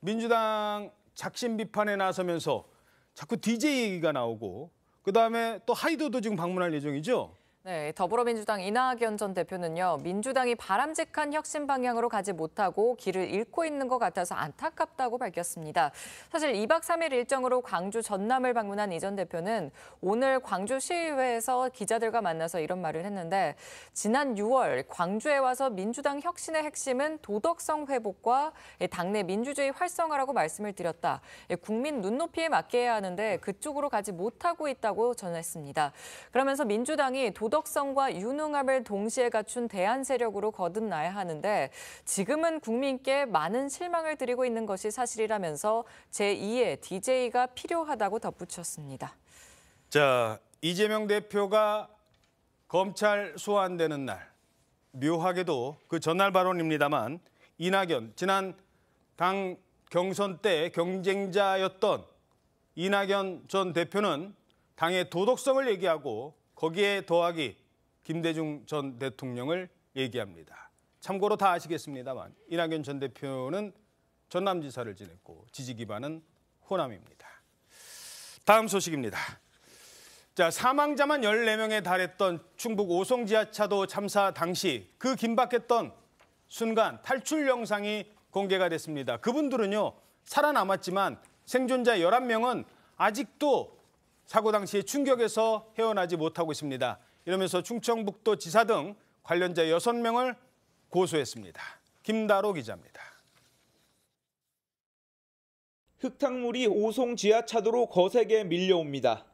민주당 작심 비판에 나서면서 자꾸 DJ 얘기가 나오고 그다음에 또 하이도도 지금 방문할 예정이죠? 네, 더불어민주당 이낙연 전 대표는요, 민주당이 바람직한 혁신 방향으로 가지 못하고 길을 잃고 있는 것 같아서 안타깝다고 밝혔습니다. 사실 2박 3일 일정으로 광주 전남을 방문한 이 전 대표는 오늘 광주 시의회에서 기자들과 만나서 이런 말을 했는데, 지난 6월 광주에 와서 민주당 혁신의 핵심은 도덕성 회복과 당내 민주주의 활성화라고 말씀을 드렸다. 국민 눈높이에 맞게 해야 하는데 그쪽으로 가지 못하고 있다고 전했습니다. 그러면서 민주당이 도덕 도덕성과 유능함을 동시에 갖춘 대안 세력으로 거듭나야 하는데 지금은 국민께 많은 실망을 드리고 있는 것이 사실이라면서 제2의 DJ가 필요하다고 덧붙였습니다. 자, 이재명 대표가 검찰 소환되는 날, 묘하게도 그 전날 발언입니다만 이낙연, 지난 당 경선 때 경쟁자였던 이낙연 전 대표는 당의 도덕성을 얘기하고 거기에 더하기 김대중 전 대통령을 얘기합니다. 참고로 다 아시겠습니다만 이낙연 전 대표는 전남지사를 지냈고 지지 기반은 호남입니다. 다음 소식입니다. 자, 사망자만 14명에 달했던 충북 오송 지하차도 참사 당시 그 긴박했던 순간 탈출 영상이 공개가 됐습니다. 그분들은요, 살아남았지만 생존자 11명은 아직도 사고 당시의 충격에서 헤어나지 못하고 있습니다. 이러면서 충청북도 지사 등 관련자 6명을 고소했습니다. 김다로 기자입니다. 흙탕물이 오송 지하차도로 거세게 밀려옵니다.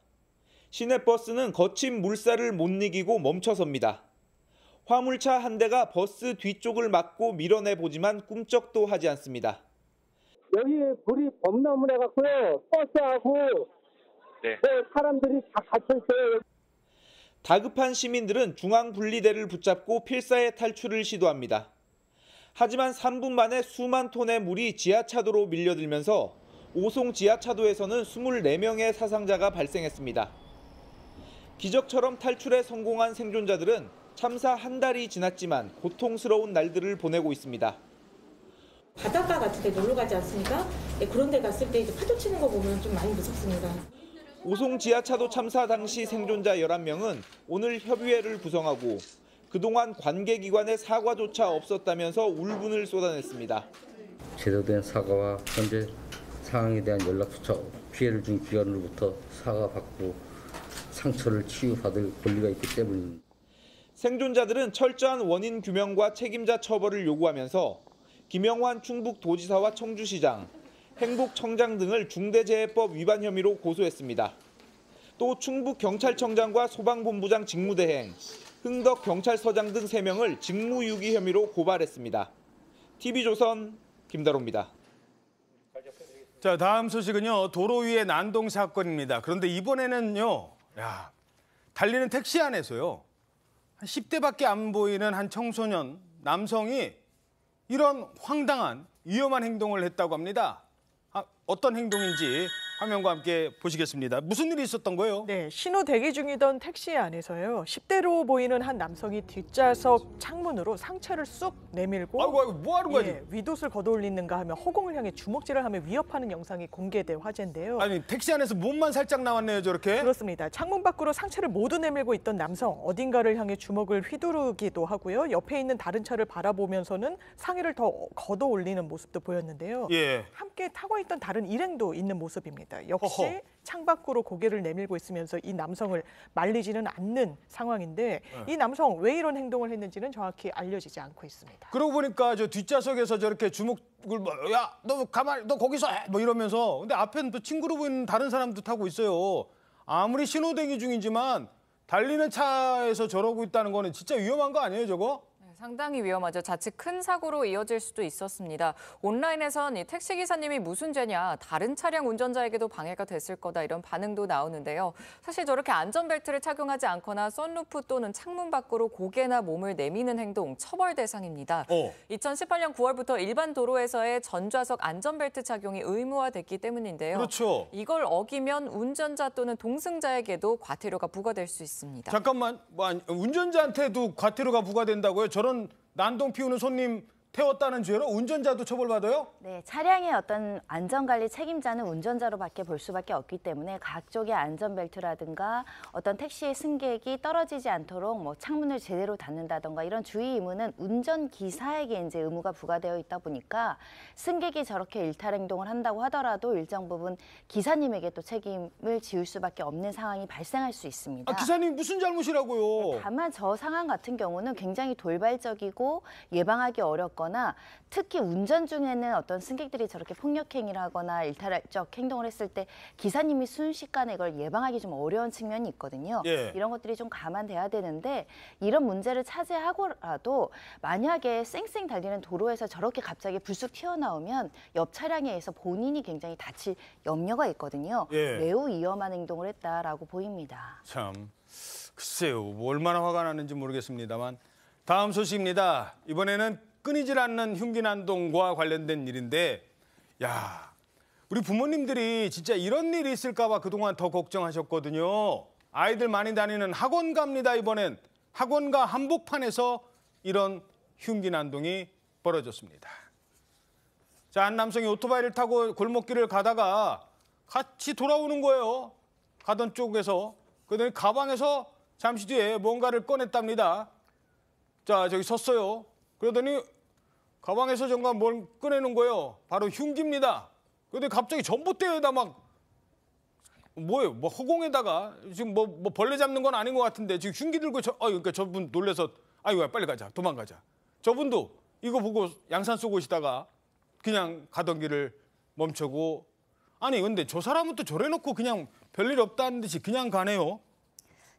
시내버스는 거친 물살을 못 이기고 멈춰섭니다. 화물차 한 대가 버스 뒤쪽을 막고 밀어내 보지만 꿈쩍도 하지 않습니다. 여기 불이 범람을 해갖고요. 버스하고 네. 네. 사람들이 다 갇혀 있어요. 다급한 시민들은 중앙 분리대를 붙잡고 필사의 탈출을 시도합니다. 하지만 3분 만에 수만 톤의 물이 지하차도로 밀려들면서 오송 지하차도에서는 24명의 사상자가 발생했습니다. 기적처럼 탈출에 성공한 생존자들은 참사 한 달이 지났지만 고통스러운 날들을 보내고 있습니다. 바닷가 같은 데 놀러 가지 않습니까? 네, 그런 데 갔을 때 파도 치는 거 보면 좀 많이 무섭습니다. 오송 지하차도 참사 당시 생존자 11명은 오늘 협의회를 구성하고 그동안 관계기관의 사과조차 없었다면서 울분을 쏟아냈습니다. 제대된 사과와 현재 상황에 대한 연락조차 피해를 준 기관으로부터 사과받고 상처를 치유받을 권리가 있기 때문입니다. 생존자들은 철저한 원인 규명과 책임자 처벌을 요구하면서 김영환 충북도지사와 청주시장, 행복청장 등을 중대재해법 위반 혐의로 고소했습니다. 또 충북경찰청장과 소방본부장 직무대행, 흥덕경찰서장 등 3명을 직무유기 혐의로 고발했습니다. TV조선 김다로입니다. 자 다음 소식은요 도로 위의 난동 사건입니다. 그런데 이번에는요, 야 달리는 택시 안에서요 한 10대밖에 안 보이는 한 청소년 남성이 이런 황당한 위험한 행동을 했다고 합니다. 어떤 행동인지 화면과 함께 보시겠습니다. 무슨 일이 있었던 거예요? 네, 신호 대기 중이던 택시 안에서요. 10대로 보이는 한 남성이 뒷좌석 창문으로 상체를 쑥 내밀고 아이고, 아이고 뭐 하는 거야? 예, 윗옷을 걷어올리는가 하면 허공을 향해 주먹질을 하며 위협하는 영상이 공개돼 화제인데요. 아니, 택시 안에서 몸만 살짝 나왔네요, 저렇게? 그렇습니다. 창문 밖으로 상체를 모두 내밀고 있던 남성, 어딘가를 향해 주먹을 휘두르기도 하고요. 옆에 있는 다른 차를 바라보면서는 상의를 더 걷어올리는 모습도 보였는데요. 예. 함께 타고 있던 다른 일행도 있는 모습입니다. 상황이다. 역시 허허. 창밖으로 고개를 내밀고 있으면서 이 남성을 말리지는 않는 상황인데 네. 이 남성 왜 이런 행동을 했는지는 정확히 알려지지 않고 있습니다. 그러고 보니까 저 뒷좌석에서 저렇게 주먹을 뭐 야너 가만 너 거기서 해! 뭐 이러면서 근데 앞에는 또 친구로 보이는 다른 사람도 타고 있어요. 아무리 신호대기 중이지만 달리는 차에서 저러고 있다는 거는 진짜 위험한 거 아니에요 저거? 상당히 위험하죠. 자칫 큰 사고로 이어질 수도 있었습니다. 온라인에선 이 택시기사님이 무슨 죄냐, 다른 차량 운전자에게도 방해가 됐을 거다 이런 반응도 나오는데요. 사실 저렇게 안전벨트를 착용하지 않거나 선루프 또는 창문 밖으로 고개나 몸을 내미는 행동 처벌 대상입니다. 어. 2018년 9월부터 일반 도로에서의 전좌석 안전벨트 착용이 의무화됐기 때문인데요. 그렇죠. 이걸 어기면 운전자 또는 동승자에게도 과태료가 부과될 수 있습니다. 잠깐만, 뭐 운전자한테도 과태료가 부과된다고요? 저런 난동 피우는 손님 태웠다는 죄로 운전자도 처벌받아요? 네, 차량의 어떤 안전관리 책임자는 운전자로밖에 볼 수밖에 없기 때문에 각쪽의 안전벨트라든가 어떤 택시의 승객이 떨어지지 않도록 뭐 창문을 제대로 닫는다던가 이런 주의 의무는 운전기사에게 이제 의무가 부과되어 있다 보니까 승객이 저렇게 일탈 행동을 한다고 하더라도 일정 부분 기사님에게 또 책임을 지울 수밖에 없는 상황이 발생할 수 있습니다. 아, 기사님 무슨 잘못이라고요? 네, 다만 저 상황 같은 경우는 굉장히 돌발적이고 예방하기 어렵고 하거나 특히 운전 중에는 어떤 승객들이 저렇게 폭력 행위를 하거나 일탈적 행동을 했을 때 기사님이 순식간에 이걸 예방하기 좀 어려운 측면이 있거든요. 예. 이런 것들이 좀 감안돼야 되는데 이런 문제를 차지하고라도 만약에 쌩쌩 달리는 도로에서 저렇게 갑자기 불쑥 튀어나오면 옆 차량에 의해서 본인이 굉장히 다칠 염려가 있거든요. 예. 매우 위험한 행동을 했다라고 보입니다. 참. 글쎄요, 뭐 얼마나 화가 나는지 모르겠습니다만 다음 소식입니다. 이번에는 끊이질 않는 흉기난동과 관련된 일인데 야 우리 부모님들이 진짜 이런 일이 있을까봐 그동안 더 걱정하셨거든요. 아이들 많이 다니는 학원 갑니다 이번엔 학원과 한복판에서 이런 흉기난동이 벌어졌습니다. 자, 한 남성이 오토바이를 타고 골목길을 가다가 같이 돌아오는 거예요. 가던 쪽에서. 그러더니 가방에서 잠시 뒤에 뭔가를 꺼냈답니다. 자, 저기 섰어요. 그러더니 가방에서 정말 뭘 꺼내는 거예요. 바로 흉기입니다. 근데 갑자기 전봇대에다 막 뭐예요? 뭐 허공에다가 지금 뭐, 뭐 벌레 잡는 건 아닌 것 같은데 지금 흉기 들고 저, 아 그러니까 저분 놀래서 아이고 빨리 가자 도망가자. 저분도 이거 보고 양산 쓰고시다가 그냥 가던 길을 멈추고 아니 근데 저 사람은 또 저래 놓고 그냥 별일 없다는 듯이 그냥 가네요.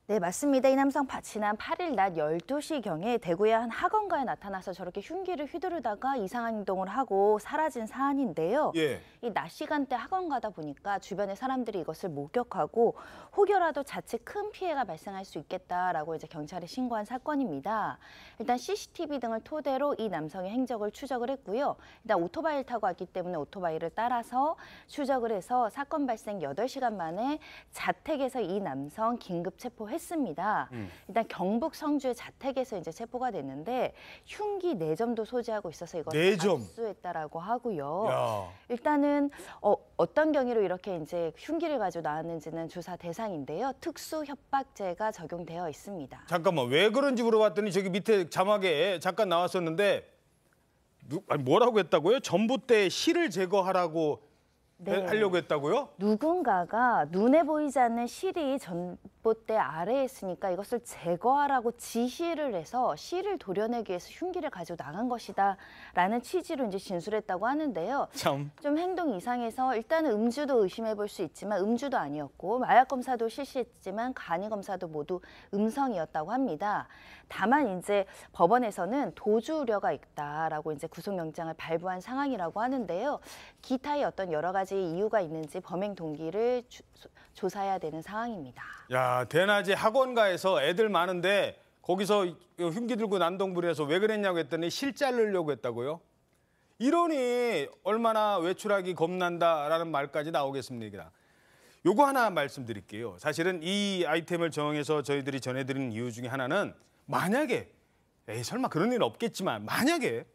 네, 맞습니다. 이 남성 지난 8일 낮 12시경에 대구의 한 학원가에 나타나서 저렇게 흉기를 휘두르다가 이상한 행동을 하고 사라진 사안인데요. 예. 이낮 시간대 학원 가다 보니까 주변의 사람들이 이것을 목격하고 혹여라도 자칫 큰 피해가 발생할 수 있겠다라고 이제 경찰에 신고한 사건입니다. 일단 CCTV 등을 토대로 이 남성의 행적을 추적을 했고요. 일단 오토바이를 타고 왔기 때문에 오토바이를 따라서 추적을 해서 사건 발생 8시간 만에 자택에서 이 남성 긴급 체포해 했습니다. 음. 일단 경북 성주의 자택에서 이제 체포가 됐는데 흉기 네점도 소지하고 있어서 이걸 네 압수했다라고 하고요. 야. 일단은 어, 어떤 경위로 이렇게 이제 흉기를 가지고 나왔는지는 조사 대상인데요. 특수 협박죄가 적용되어 있습니다. 잠깐만 왜 그런지 물어봤더니 저기 밑에 자막에 잠깐 나왔었는데 누, 아니 뭐라고 했다고요? 전봇대 실을 제거하라고 네. 하려고 했다고요? 누군가가 눈에 보이지 않는 실이 전 납보대 아래에 있으니까 이것을 제거하라고 지시를 해서 씨를 도려내기 위해서 흉기를 가지고 나간 것이다 라는 취지로 이제 진술했다고 하는데요. 참. 좀 행동 이상해서 일단은 음주도 의심해 볼 수 있지만 음주도 아니었고 마약 검사도 실시했지만 간이 검사도 모두 음성이었다고 합니다. 다만 이제 법원에서는 도주 우려가 있다라고 이제 구속영장을 발부한 상황이라고 하는데요. 기타의 어떤 여러 가지 이유가 있는지 범행 동기를 주, 조사해야 되는 상황입니다. 야 대낮에 학원가에서 애들 많은데 거기서 흉기 들고 난동부리해서 왜 그랬냐고 했더니 실 자르려고 했다고요? 이러니 얼마나 외출하기 겁난다라는 말까지 나오겠습니까? 요거 하나 말씀드릴게요. 사실은 이 아이템을 정해서 저희들이 전해드리 이유 중에 하나는 만약에 에이 설마 그런 일 없겠지만 만약에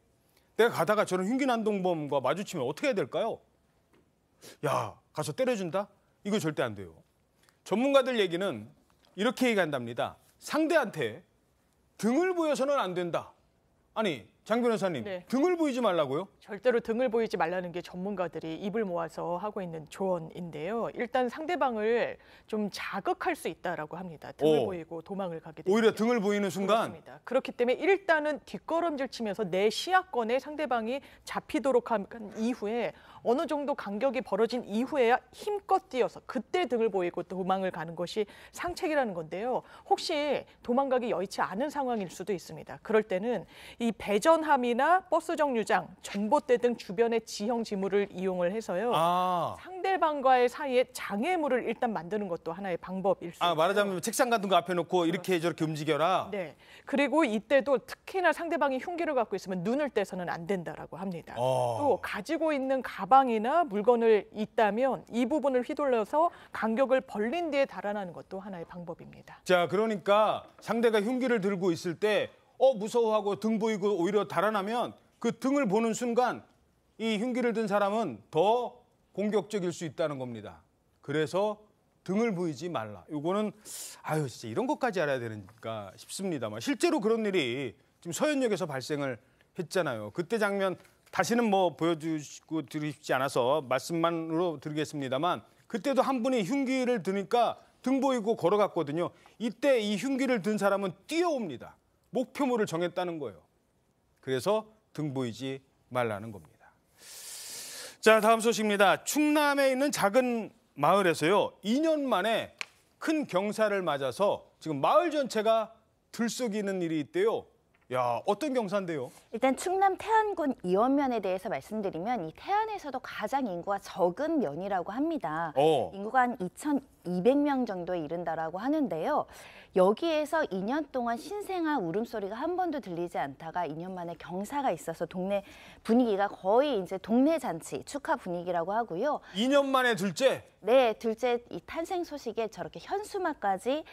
내가 가다가 저런 흉기난동범과 마주치면 어떻게 해야 될까요? 야 가서 때려준다? 이거 절대 안 돼요. 전문가들 얘기는 이렇게 얘기한답니다. 상대한테 등을 보여서는 안 된다. 아니, 장 변호사님, 네. 등을 보이지 말라고요? 절대로 등을 보이지 말라는 게 전문가들이 입을 모아서 하고 있는 조언인데요. 일단 상대방을 좀 자극할 수 있다라고 합니다. 등을 오. 보이고 도망을 가게 되면 오히려 등을 보이는 순간 그렇습니다. 그렇기 때문에 일단은 뒷걸음질 치면서 내 시야권에 상대방이 잡히도록 한 이후에 어느 정도 간격이 벌어진 이후에야 힘껏 뛰어서 그때 등을 보이고 도망을 가는 것이 상책이라는 건데요. 혹시 도망가기 여의치 않은 상황일 수도 있습니다. 그럴 때는 이 배전함이나 버스 정류장, 전봇대 등 주변의 지형 지물을 이용을 해서요. 아. 상대방과의 사이에 장애물을 일단 만드는 것도 하나의 방법일 수 아, 있어요. 아, 말하자면 책상 같은 거 앞에 놓고 이렇게 저렇게 움직여라. 네. 그리고 이때도 특히나 상대방이 흉기를 갖고 있으면 눈을 떼서는 안 된다라고 합니다. 어. 또 가지고 있는 가방이나 물건을 있다면 이 부분을 휘둘러서 간격을 벌린 뒤에 달아나는 것도 하나의 방법입니다. 자, 그러니까 상대가 흉기를 들고 있을 때 어, 무서워하고 등 보이고 오히려 달아나면 그 등을 보는 순간 이 흉기를 든 사람은 더 공격적일 수 있다는 겁니다. 그래서 등을 보이지 말라. 이거는 아유 진짜 이런 것까지 알아야 되는가 싶습니다만 실제로 그런 일이 지금 서현역에서 발생을 했잖아요. 그때 장면 다시는 뭐 보여주고 드리고 싶지 않아서 말씀만으로 드리겠습니다만 그때도 한 분이 흉기를 드니까 등 보이고 걸어갔거든요. 이때 이 흉기를 든 사람은 뛰어옵니다. 목표물을 정했다는 거예요. 그래서 등 보이지 말라는 겁니다. 자, 다음 소식입니다. 충남에 있는 작은 마을에서요. 2년 만에 큰 경사를 맞아서 지금 마을 전체가 들썩이는 일이 있대요. 야, 어떤 경사인데요? 일단 충남 태안군 이원면에 대해서 말씀드리면 이 태안에서도 가장 인구가 적은 면이라고 합니다. 어. 인구가 한 2,200명 정도에 이른다라고 하는데요. 여기에서 2년 동안 신생아 울음소리가 한 번도 들리지 않다가 2년 만에 경사가 있어서 동네 분위기가 거의 이제 동네 잔치 축하 분위기라고 하고요. 2년 만에 둘째? 네, 둘째 이 탄생 소식에 저렇게 현수막까지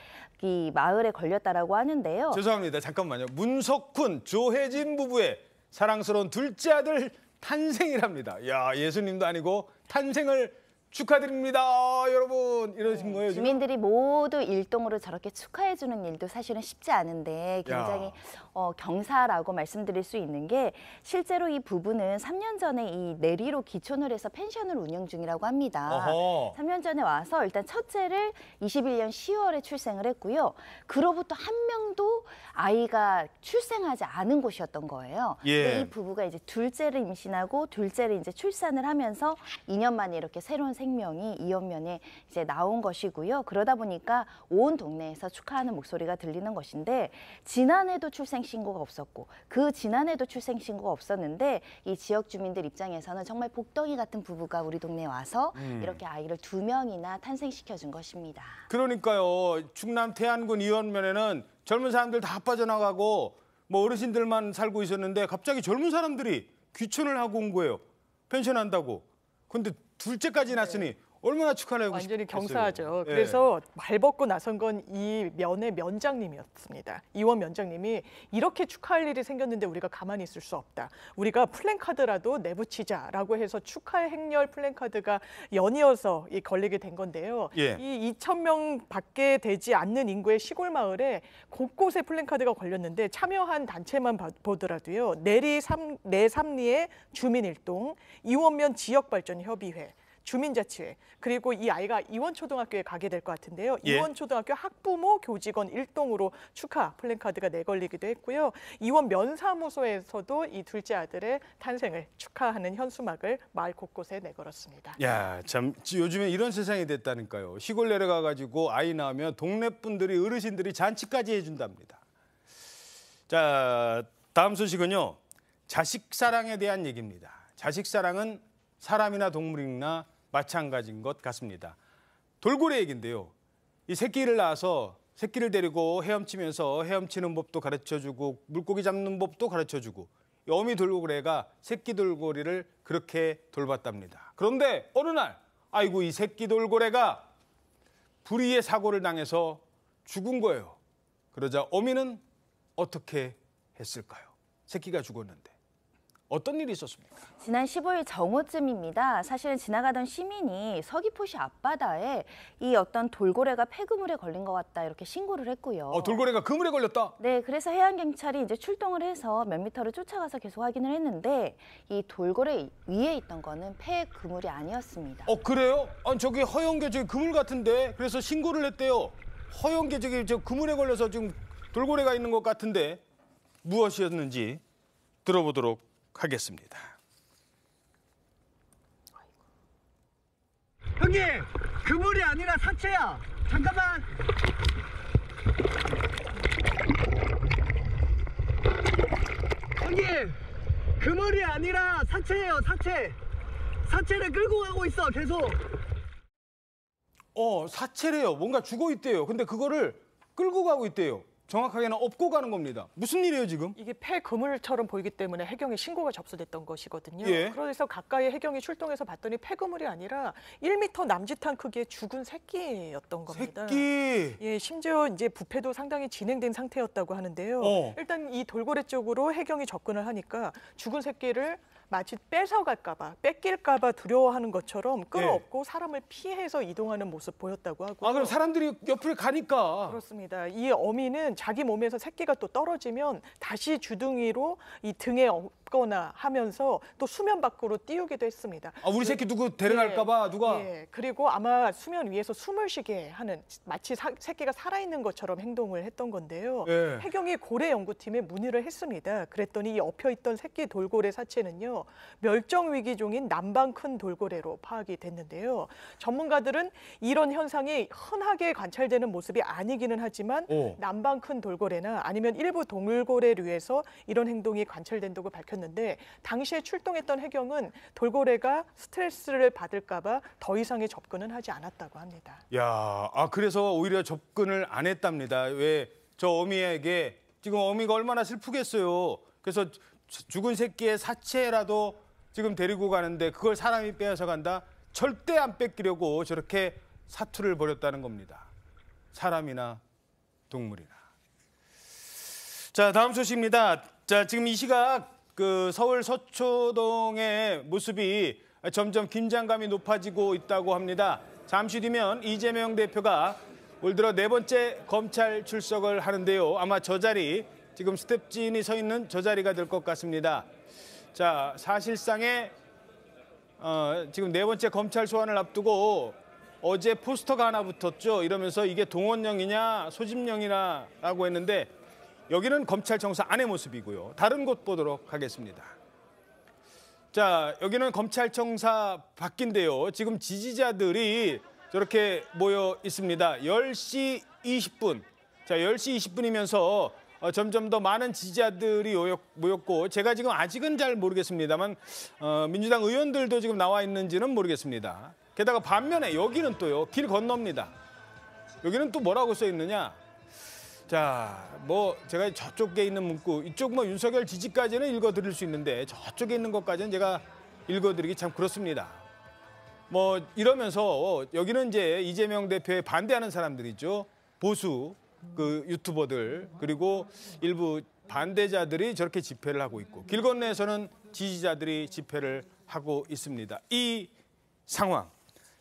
이 마을에 걸렸다라고 하는데요. 죄송합니다. 잠깐만요. 문석훈, 조혜진 부부의 사랑스러운 둘째 아들 탄생이랍니다. 야, 예수님도 아니고 탄생을 축하드립니다, 여러분 이러신 네, 거예요. 지금? 주민들이 모두 일동으로 저렇게 축하해주는 일도 사실은 쉽지 않은데 굉장히 어, 경사라고 말씀드릴 수 있는 게 실제로 이 부부는 3년 전에 이 내리로 기촌을 해서 펜션을 운영 중이라고 합니다. 어허. 3년 전에 와서 일단 첫째를 21년 10월에 출생을 했고요. 그로부터 한 명도 아이가 출생하지 않은 곳이었던 거예요. 예. 이 부부가 이제 둘째를 임신하고 둘째를 이제 출산을 하면서 2년 만에 이렇게 새로운 생명이 이연면에 이제 나온 것이고요. 그러다 보니까 온 동네에서 축하하는 목소리가 들리는 것인데 지난해도 출생 신고가 없었고 그 지난해도 출생 신고가 없었는데 이 지역 주민들 입장에서는 정말 복덩이 같은 부부가 우리 동네에 와서 음. 이렇게 아이를 두 명이나 탄생시켜 준 것입니다. 그러니까요. 충남 태안군 이연면에는 젊은 사람들 다 빠져나가고 뭐 어르신들만 살고 있었는데 갑자기 젊은 사람들이 귀촌을 하고 온 거예요. 펜션한다고. 근데 둘째까지 네. 낳았으니 얼마나 축하를 하고 완전히 경사하죠. 예. 그래서 말 벗고 나선 건 이 면의 면장님이었습니다. 이원 면장님이 이렇게 축하할 일이 생겼는데 우리가 가만히 있을 수 없다. 우리가 플랜카드라도 내붙이자라고 해서 축하의 행렬 플랜카드가 연이어서 걸리게 된 건데요. 예. 이 2천 명밖에 되지 않는 인구의 시골 마을에 곳곳에 플랜카드가 걸렸는데 참여한 단체만 보더라도요. 내리 삼, 내삼리의 주민일동, 이원면 지역발전협의회, 주민자치회 그리고 이 아이가 이원초등학교에 가게 될 것 같은데요. 예. 이원초등학교 학부모 교직원 일동으로 축하 플랜카드가 내걸리기도 했고요. 이원 면사무소에서도 이 둘째 아들의 탄생을 축하하는 현수막을 마을 곳곳에 내걸었습니다. 야, 참 요즘에 이런 세상이 됐다니까요. 시골 내려가 가지고 아이 낳으면 동네 분들이 어르신들이 잔치까지 해준답니다. 자, 다음 소식은요. 자식 사랑에 대한 얘기입니다. 자식 사랑은 사람이나 동물이나 마찬가지인 것 같습니다. 돌고래 얘긴데요. 이 새끼를 낳아서 새끼를 데리고 헤엄치면서 헤엄치는 법도 가르쳐주고 물고기 잡는 법도 가르쳐주고 어미 돌고래가 새끼 돌고래를 그렇게 돌봤답니다. 그런데 어느 날 아이고 이 새끼 돌고래가 불의의 사고를 당해서 죽은 거예요. 그러자 어미는 어떻게 했을까요? 새끼가 죽었는데. 어떤 일이 있었습니까? 지난 15일 정오쯤입니다. 사실은 지나가던 시민이 서귀포시 앞바다에 이 어떤 돌고래가 폐그물에 걸린 것 같다 이렇게 신고를 했고요. 어, 돌고래가 그물에 걸렸다? 네, 그래서 해양경찰이 이제 출동을 해서 몇 미터를 쫓아가서 계속 확인을 했는데 이 돌고래 위에 있던 거는 폐그물이 아니었습니다. 어, 그래요? 아니, 저기 허영계 저기 그물 같은데 그래서 신고를 했대요. 허영계 저기 그물에 걸려서 지금 돌고래가 있는 것 같은데 무엇이었는지 들어보도록 하겠습니다. 형님, 그물이 아니라 사체야. 잠깐만. 형님, 그물이 아니라 사체예요, 사체. 사체를 끌고 가고 있어, 계속. 어, 사체래요. 뭔가 죽어 있대요. 근데 그거를 끌고 가고 있대요. 정확하게는 업고 가는 겁니다. 무슨 일이에요 지금? 이게 폐 그물처럼 보이기 때문에 해경에 신고가 접수됐던 것이거든요. 예. 그래서 가까이 해경이 출동해서 봤더니 폐 그물이 아니라 1미터 남짓한 크기의 죽은 새끼였던 겁니다. 새끼. 예, 심지어 이제 부패도 상당히 진행된 상태였다고 하는데요. 어. 일단 이 돌고래 쪽으로 해경이 접근을 하니까 죽은 새끼를 마치 뺏어갈까봐, 뺏길까봐 두려워하는 것처럼 예. 끌어업고 예. 사람을 피해서 이동하는 모습 보였다고 하고. 아 그럼 사람들이 옆을 가니까. 그렇습니다. 이 어미는 자기 몸에서 새끼가 또 떨어지면 다시 주둥이로 이 등에 거나 하면서 또 수면 밖으로 띄우기도 했습니다. 아, 우리 그 새끼 누구 데려갈까 봐 예, 누가 예, 그리고 아마 수면 위에서 숨을 쉬게 하는 마치 사- 새끼가 살아있는 것처럼 행동을 했던 건데요. 예. 해경이 고래 연구팀에 문의를 했습니다. 그랬더니 이 엎혀있던 새끼 돌고래 사체는요 멸종 위기 종인 남방 큰 돌고래로 파악이 됐는데요. 전문가들은 이런 현상이 흔하게 관찰되는 모습이 아니기는 하지만 오. 남방 큰 돌고래나 아니면 일부 동물고래류에서 이런 행동이 관찰된다고 밝혔는데. 시켰는데 당시에 출동했던 해경은 돌고래가 스트레스를 받을까봐 더 이상의 접근은 하지 않았다고 합니다. 야, 아 그래서 오히려 접근을 안 했답니다. 왜 저 어미에게 지금 어미가 얼마나 슬프겠어요. 그래서 죽은 새끼의 사체라도 지금 데리고 가는데 그걸 사람이 빼앗아 간다. 절대 안 뺏기려고 저렇게 사투를 벌였다는 겁니다. 사람이나 동물이나. 자, 다음 소식입니다. 자, 지금 이 시각 그 서울 서초동의 모습이 점점 긴장감이 높아지고 있다고 합니다. 잠시 뒤면 이재명 대표가 올 들어 네 번째 검찰 출석을 하는데요. 아마 저 자리, 지금 스텝진이 서 있는 저 자리가 될 것 같습니다. 자, 사실상의 어, 지금 네 번째 검찰 소환을 앞두고 어제 포스터가 하나 붙었죠. 이러면서 이게 동원령이냐 소집령이냐라고 했는데 여기는 검찰 청사 안의 모습이고요. 다른 곳 보도록 하겠습니다. 자, 여기는 검찰 청사 밖인데요. 지금 지지자들이 저렇게 모여 있습니다. 10시 20분. 자, 10시 20분이면서 어, 점점 더 많은 지지자들이 모였고 제가 지금 아직은 잘 모르겠습니다만 어, 민주당 의원들도 지금 나와 있는지는 모르겠습니다. 게다가 반면에 여기는 또요 길 건넙니다. 여기는 또 뭐라고 써 있느냐? 자, 뭐 제가 저쪽에 있는 문구, 이쪽 뭐 윤석열 지지까지는 읽어드릴 수 있는데 저쪽에 있는 것까지는 제가 읽어드리기 참 그렇습니다. 뭐 이러면서 여기는 이제 이재명 대표에 반대하는 사람들이죠. 보수 그 유튜버들 그리고 일부 반대자들이 저렇게 집회를 하고 있고 길 건너에서는 지지자들이 집회를 하고 있습니다. 이 상황.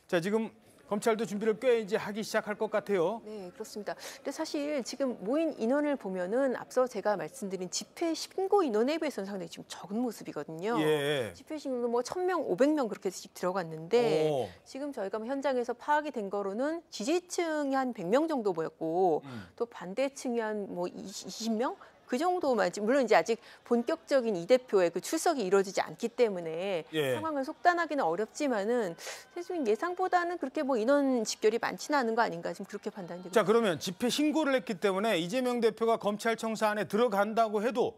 자, 지금 검찰도 준비를 꽤 이제 하기 시작할 것 같아요. 네, 그렇습니다. 근데 사실 지금 모인 인원을 보면은 앞서 제가 말씀드린 집회 신고 인원에 비해서는 상당히 지금 적은 모습이거든요. 예. 집회 신고 뭐 1,000명, 500명 그렇게 들어갔는데 오. 지금 저희가 뭐 현장에서 파악이 된 거로는 지지층이 한 100명 정도 모였고 음. 또 반대층이 한 뭐 20명 그 정도만 물론 이제 아직 본격적인 이 대표의 그 출석이 이루어지지 않기 때문에 예. 상황을 속단하기는 어렵지만은 최소인 예상보다는 그렇게 뭐 인원 집결이 많지는 않은 거 아닌가 지금 그렇게 판단되고자 그러면 집회 신고를 했기 때문에 이재명 대표가 검찰청 사안에 들어간다고 해도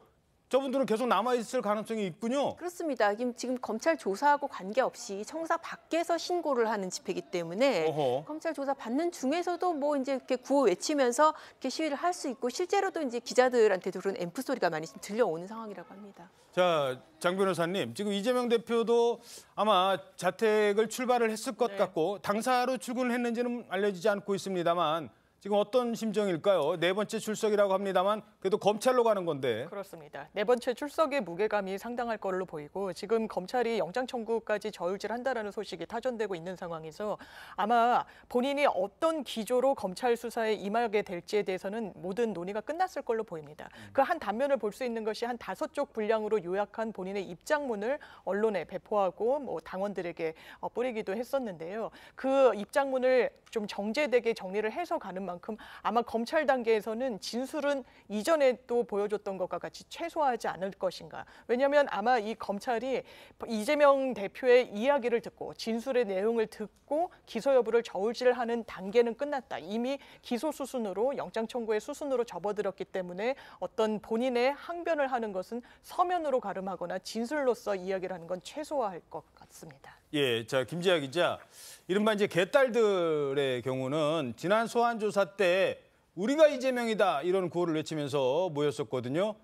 저분들은 계속 남아있을 가능성이 있군요. 그렇습니다. 지금 검찰 조사하고 관계없이 청사 밖에서 신고를 하는 집회이기 때문에 어허. 검찰 조사 받는 중에서도 뭐 이제 이렇게 구호 외치면서 이렇게 시위를 할 수 있고 실제로도 이제 기자들한테도 그런 앰프 소리가 많이 들려오는 상황이라고 합니다. 자, 장 변호사님, 지금 이재명 대표도 아마 자택을 출발을 했을 것 네. 같고 당사로 출근을 했는지는 알려지지 않고 있습니다만 지금 어떤 심정일까요? 네 번째 출석이라고 합니다만 그래도 검찰로 가는 건데. 그렇습니다. 네 번째 출석의 무게감이 상당할 걸로 보이고 지금 검찰이 영장 청구까지 저울질한다라는 소식이 타전되고 있는 상황에서 아마 본인이 어떤 기조로 검찰 수사에 임하게 될지에 대해서는 모든 논의가 끝났을 걸로 보입니다. 음. 그한 단면을 볼 수 있는 것이 한 다섯 쪽 분량으로 요약한 본인의 입장문을 언론에 배포하고 뭐 당원들에게 어, 뿌리기도 했었는데요. 그 입장문을 좀 정제되게 정리를 해서 가는 만큼 아마 검찰 단계에서는 진술은 이전에 또 보여줬던 것과 같이 최소화하지 않을 것인가. 왜냐하면 아마 이 검찰이 이재명 대표의 이야기를 듣고 진술의 내용을 듣고 기소 여부를 저울질하는 단계는 끝났다. 이미 기소 수순으로 영장 청구의 수순으로 접어들었기 때문에 어떤 본인의 항변을 하는 것은 서면으로 가름하거나 진술로서 이야기를 하는 건 최소화할 것 같습니다. 예, 자 김지아 기자. 이른바 이제 개딸들의 경우는 지난 소환조사 때 우리가 이재명이다 이런 구호를 외치면서 모였었거든요.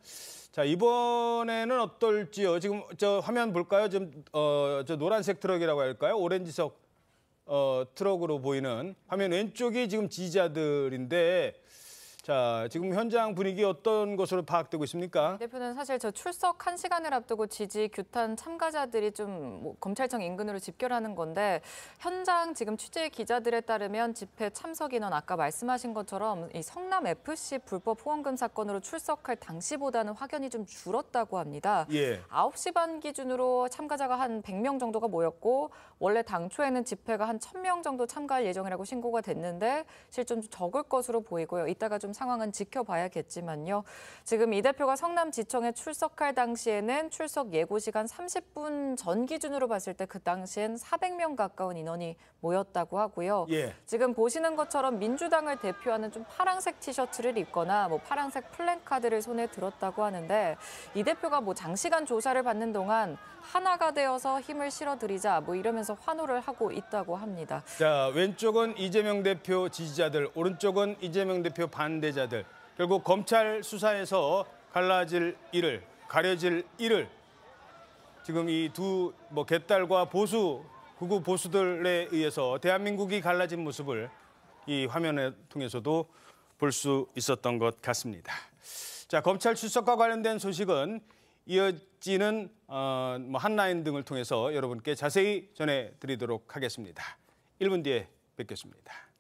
자 이번에는 어떨지요? 지금 저 화면 볼까요? 지금 어 저 노란색 트럭이라고 할까요? 오렌지석 어 트럭으로 보이는 화면 왼쪽이 지금 지지자들인데 자, 지금 현장 분위기 어떤 것으로 파악되고 있습니까? 네, 대표는 사실 저 출석 한시간을 앞두고 지지 규탄 참가자들이 좀뭐 검찰청 인근으로 집결하는 건데 현장 지금 취재 기자들에 따르면 집회 참석 인원 아까 말씀하신 것처럼 이 성남 FC 불법 후원금 사건으로 출석할 당시보다는 확연히 좀 줄었다고 합니다. 예. 9시 반 기준으로 참가자가 한 100명 정도가 모였고 원래 당초에는 집회가 한 1000명 정도 참가할 예정이라고 신고가 됐는데 실좀 적을 것으로 보이고요. 이따가 좀 상황은 지켜봐야겠지만요. 지금 이 대표가 성남지청에 출석할 당시에는 출석 예고 시간 30분 전 기준으로 봤을 때 그 당시엔 400명 가까운 인원이 모였다고 하고요. 예. 지금 보시는 것처럼 민주당을 대표하는 좀파랑색 티셔츠를 입거나 뭐파랑색 플랜카드를 손에 들었다고 하는데 이 대표가 뭐 장시간 조사를 받는 동안 하나가 되어서 힘을 실어드리자 뭐 이러면서 환호를 하고 있다고 합니다. 자 왼쪽은 이재명 대표 지지자들, 오른쪽은 이재명 대표 반대자들. 결국 검찰 수사에서 갈라질 일을, 가려질 일을 지금 이 두 뭐 개딸과 보수 구구 보수들에 의해서 대한민국이 갈라진 모습을 이 화면을 통해서도 볼 수 있었던 것 같습니다. 자 검찰 출석과 관련된 소식은 이어지는 어, 뭐 한라인 등을 통해서 여러분께 자세히 전해드리도록 하겠습니다. 1분 뒤에 뵙겠습니다.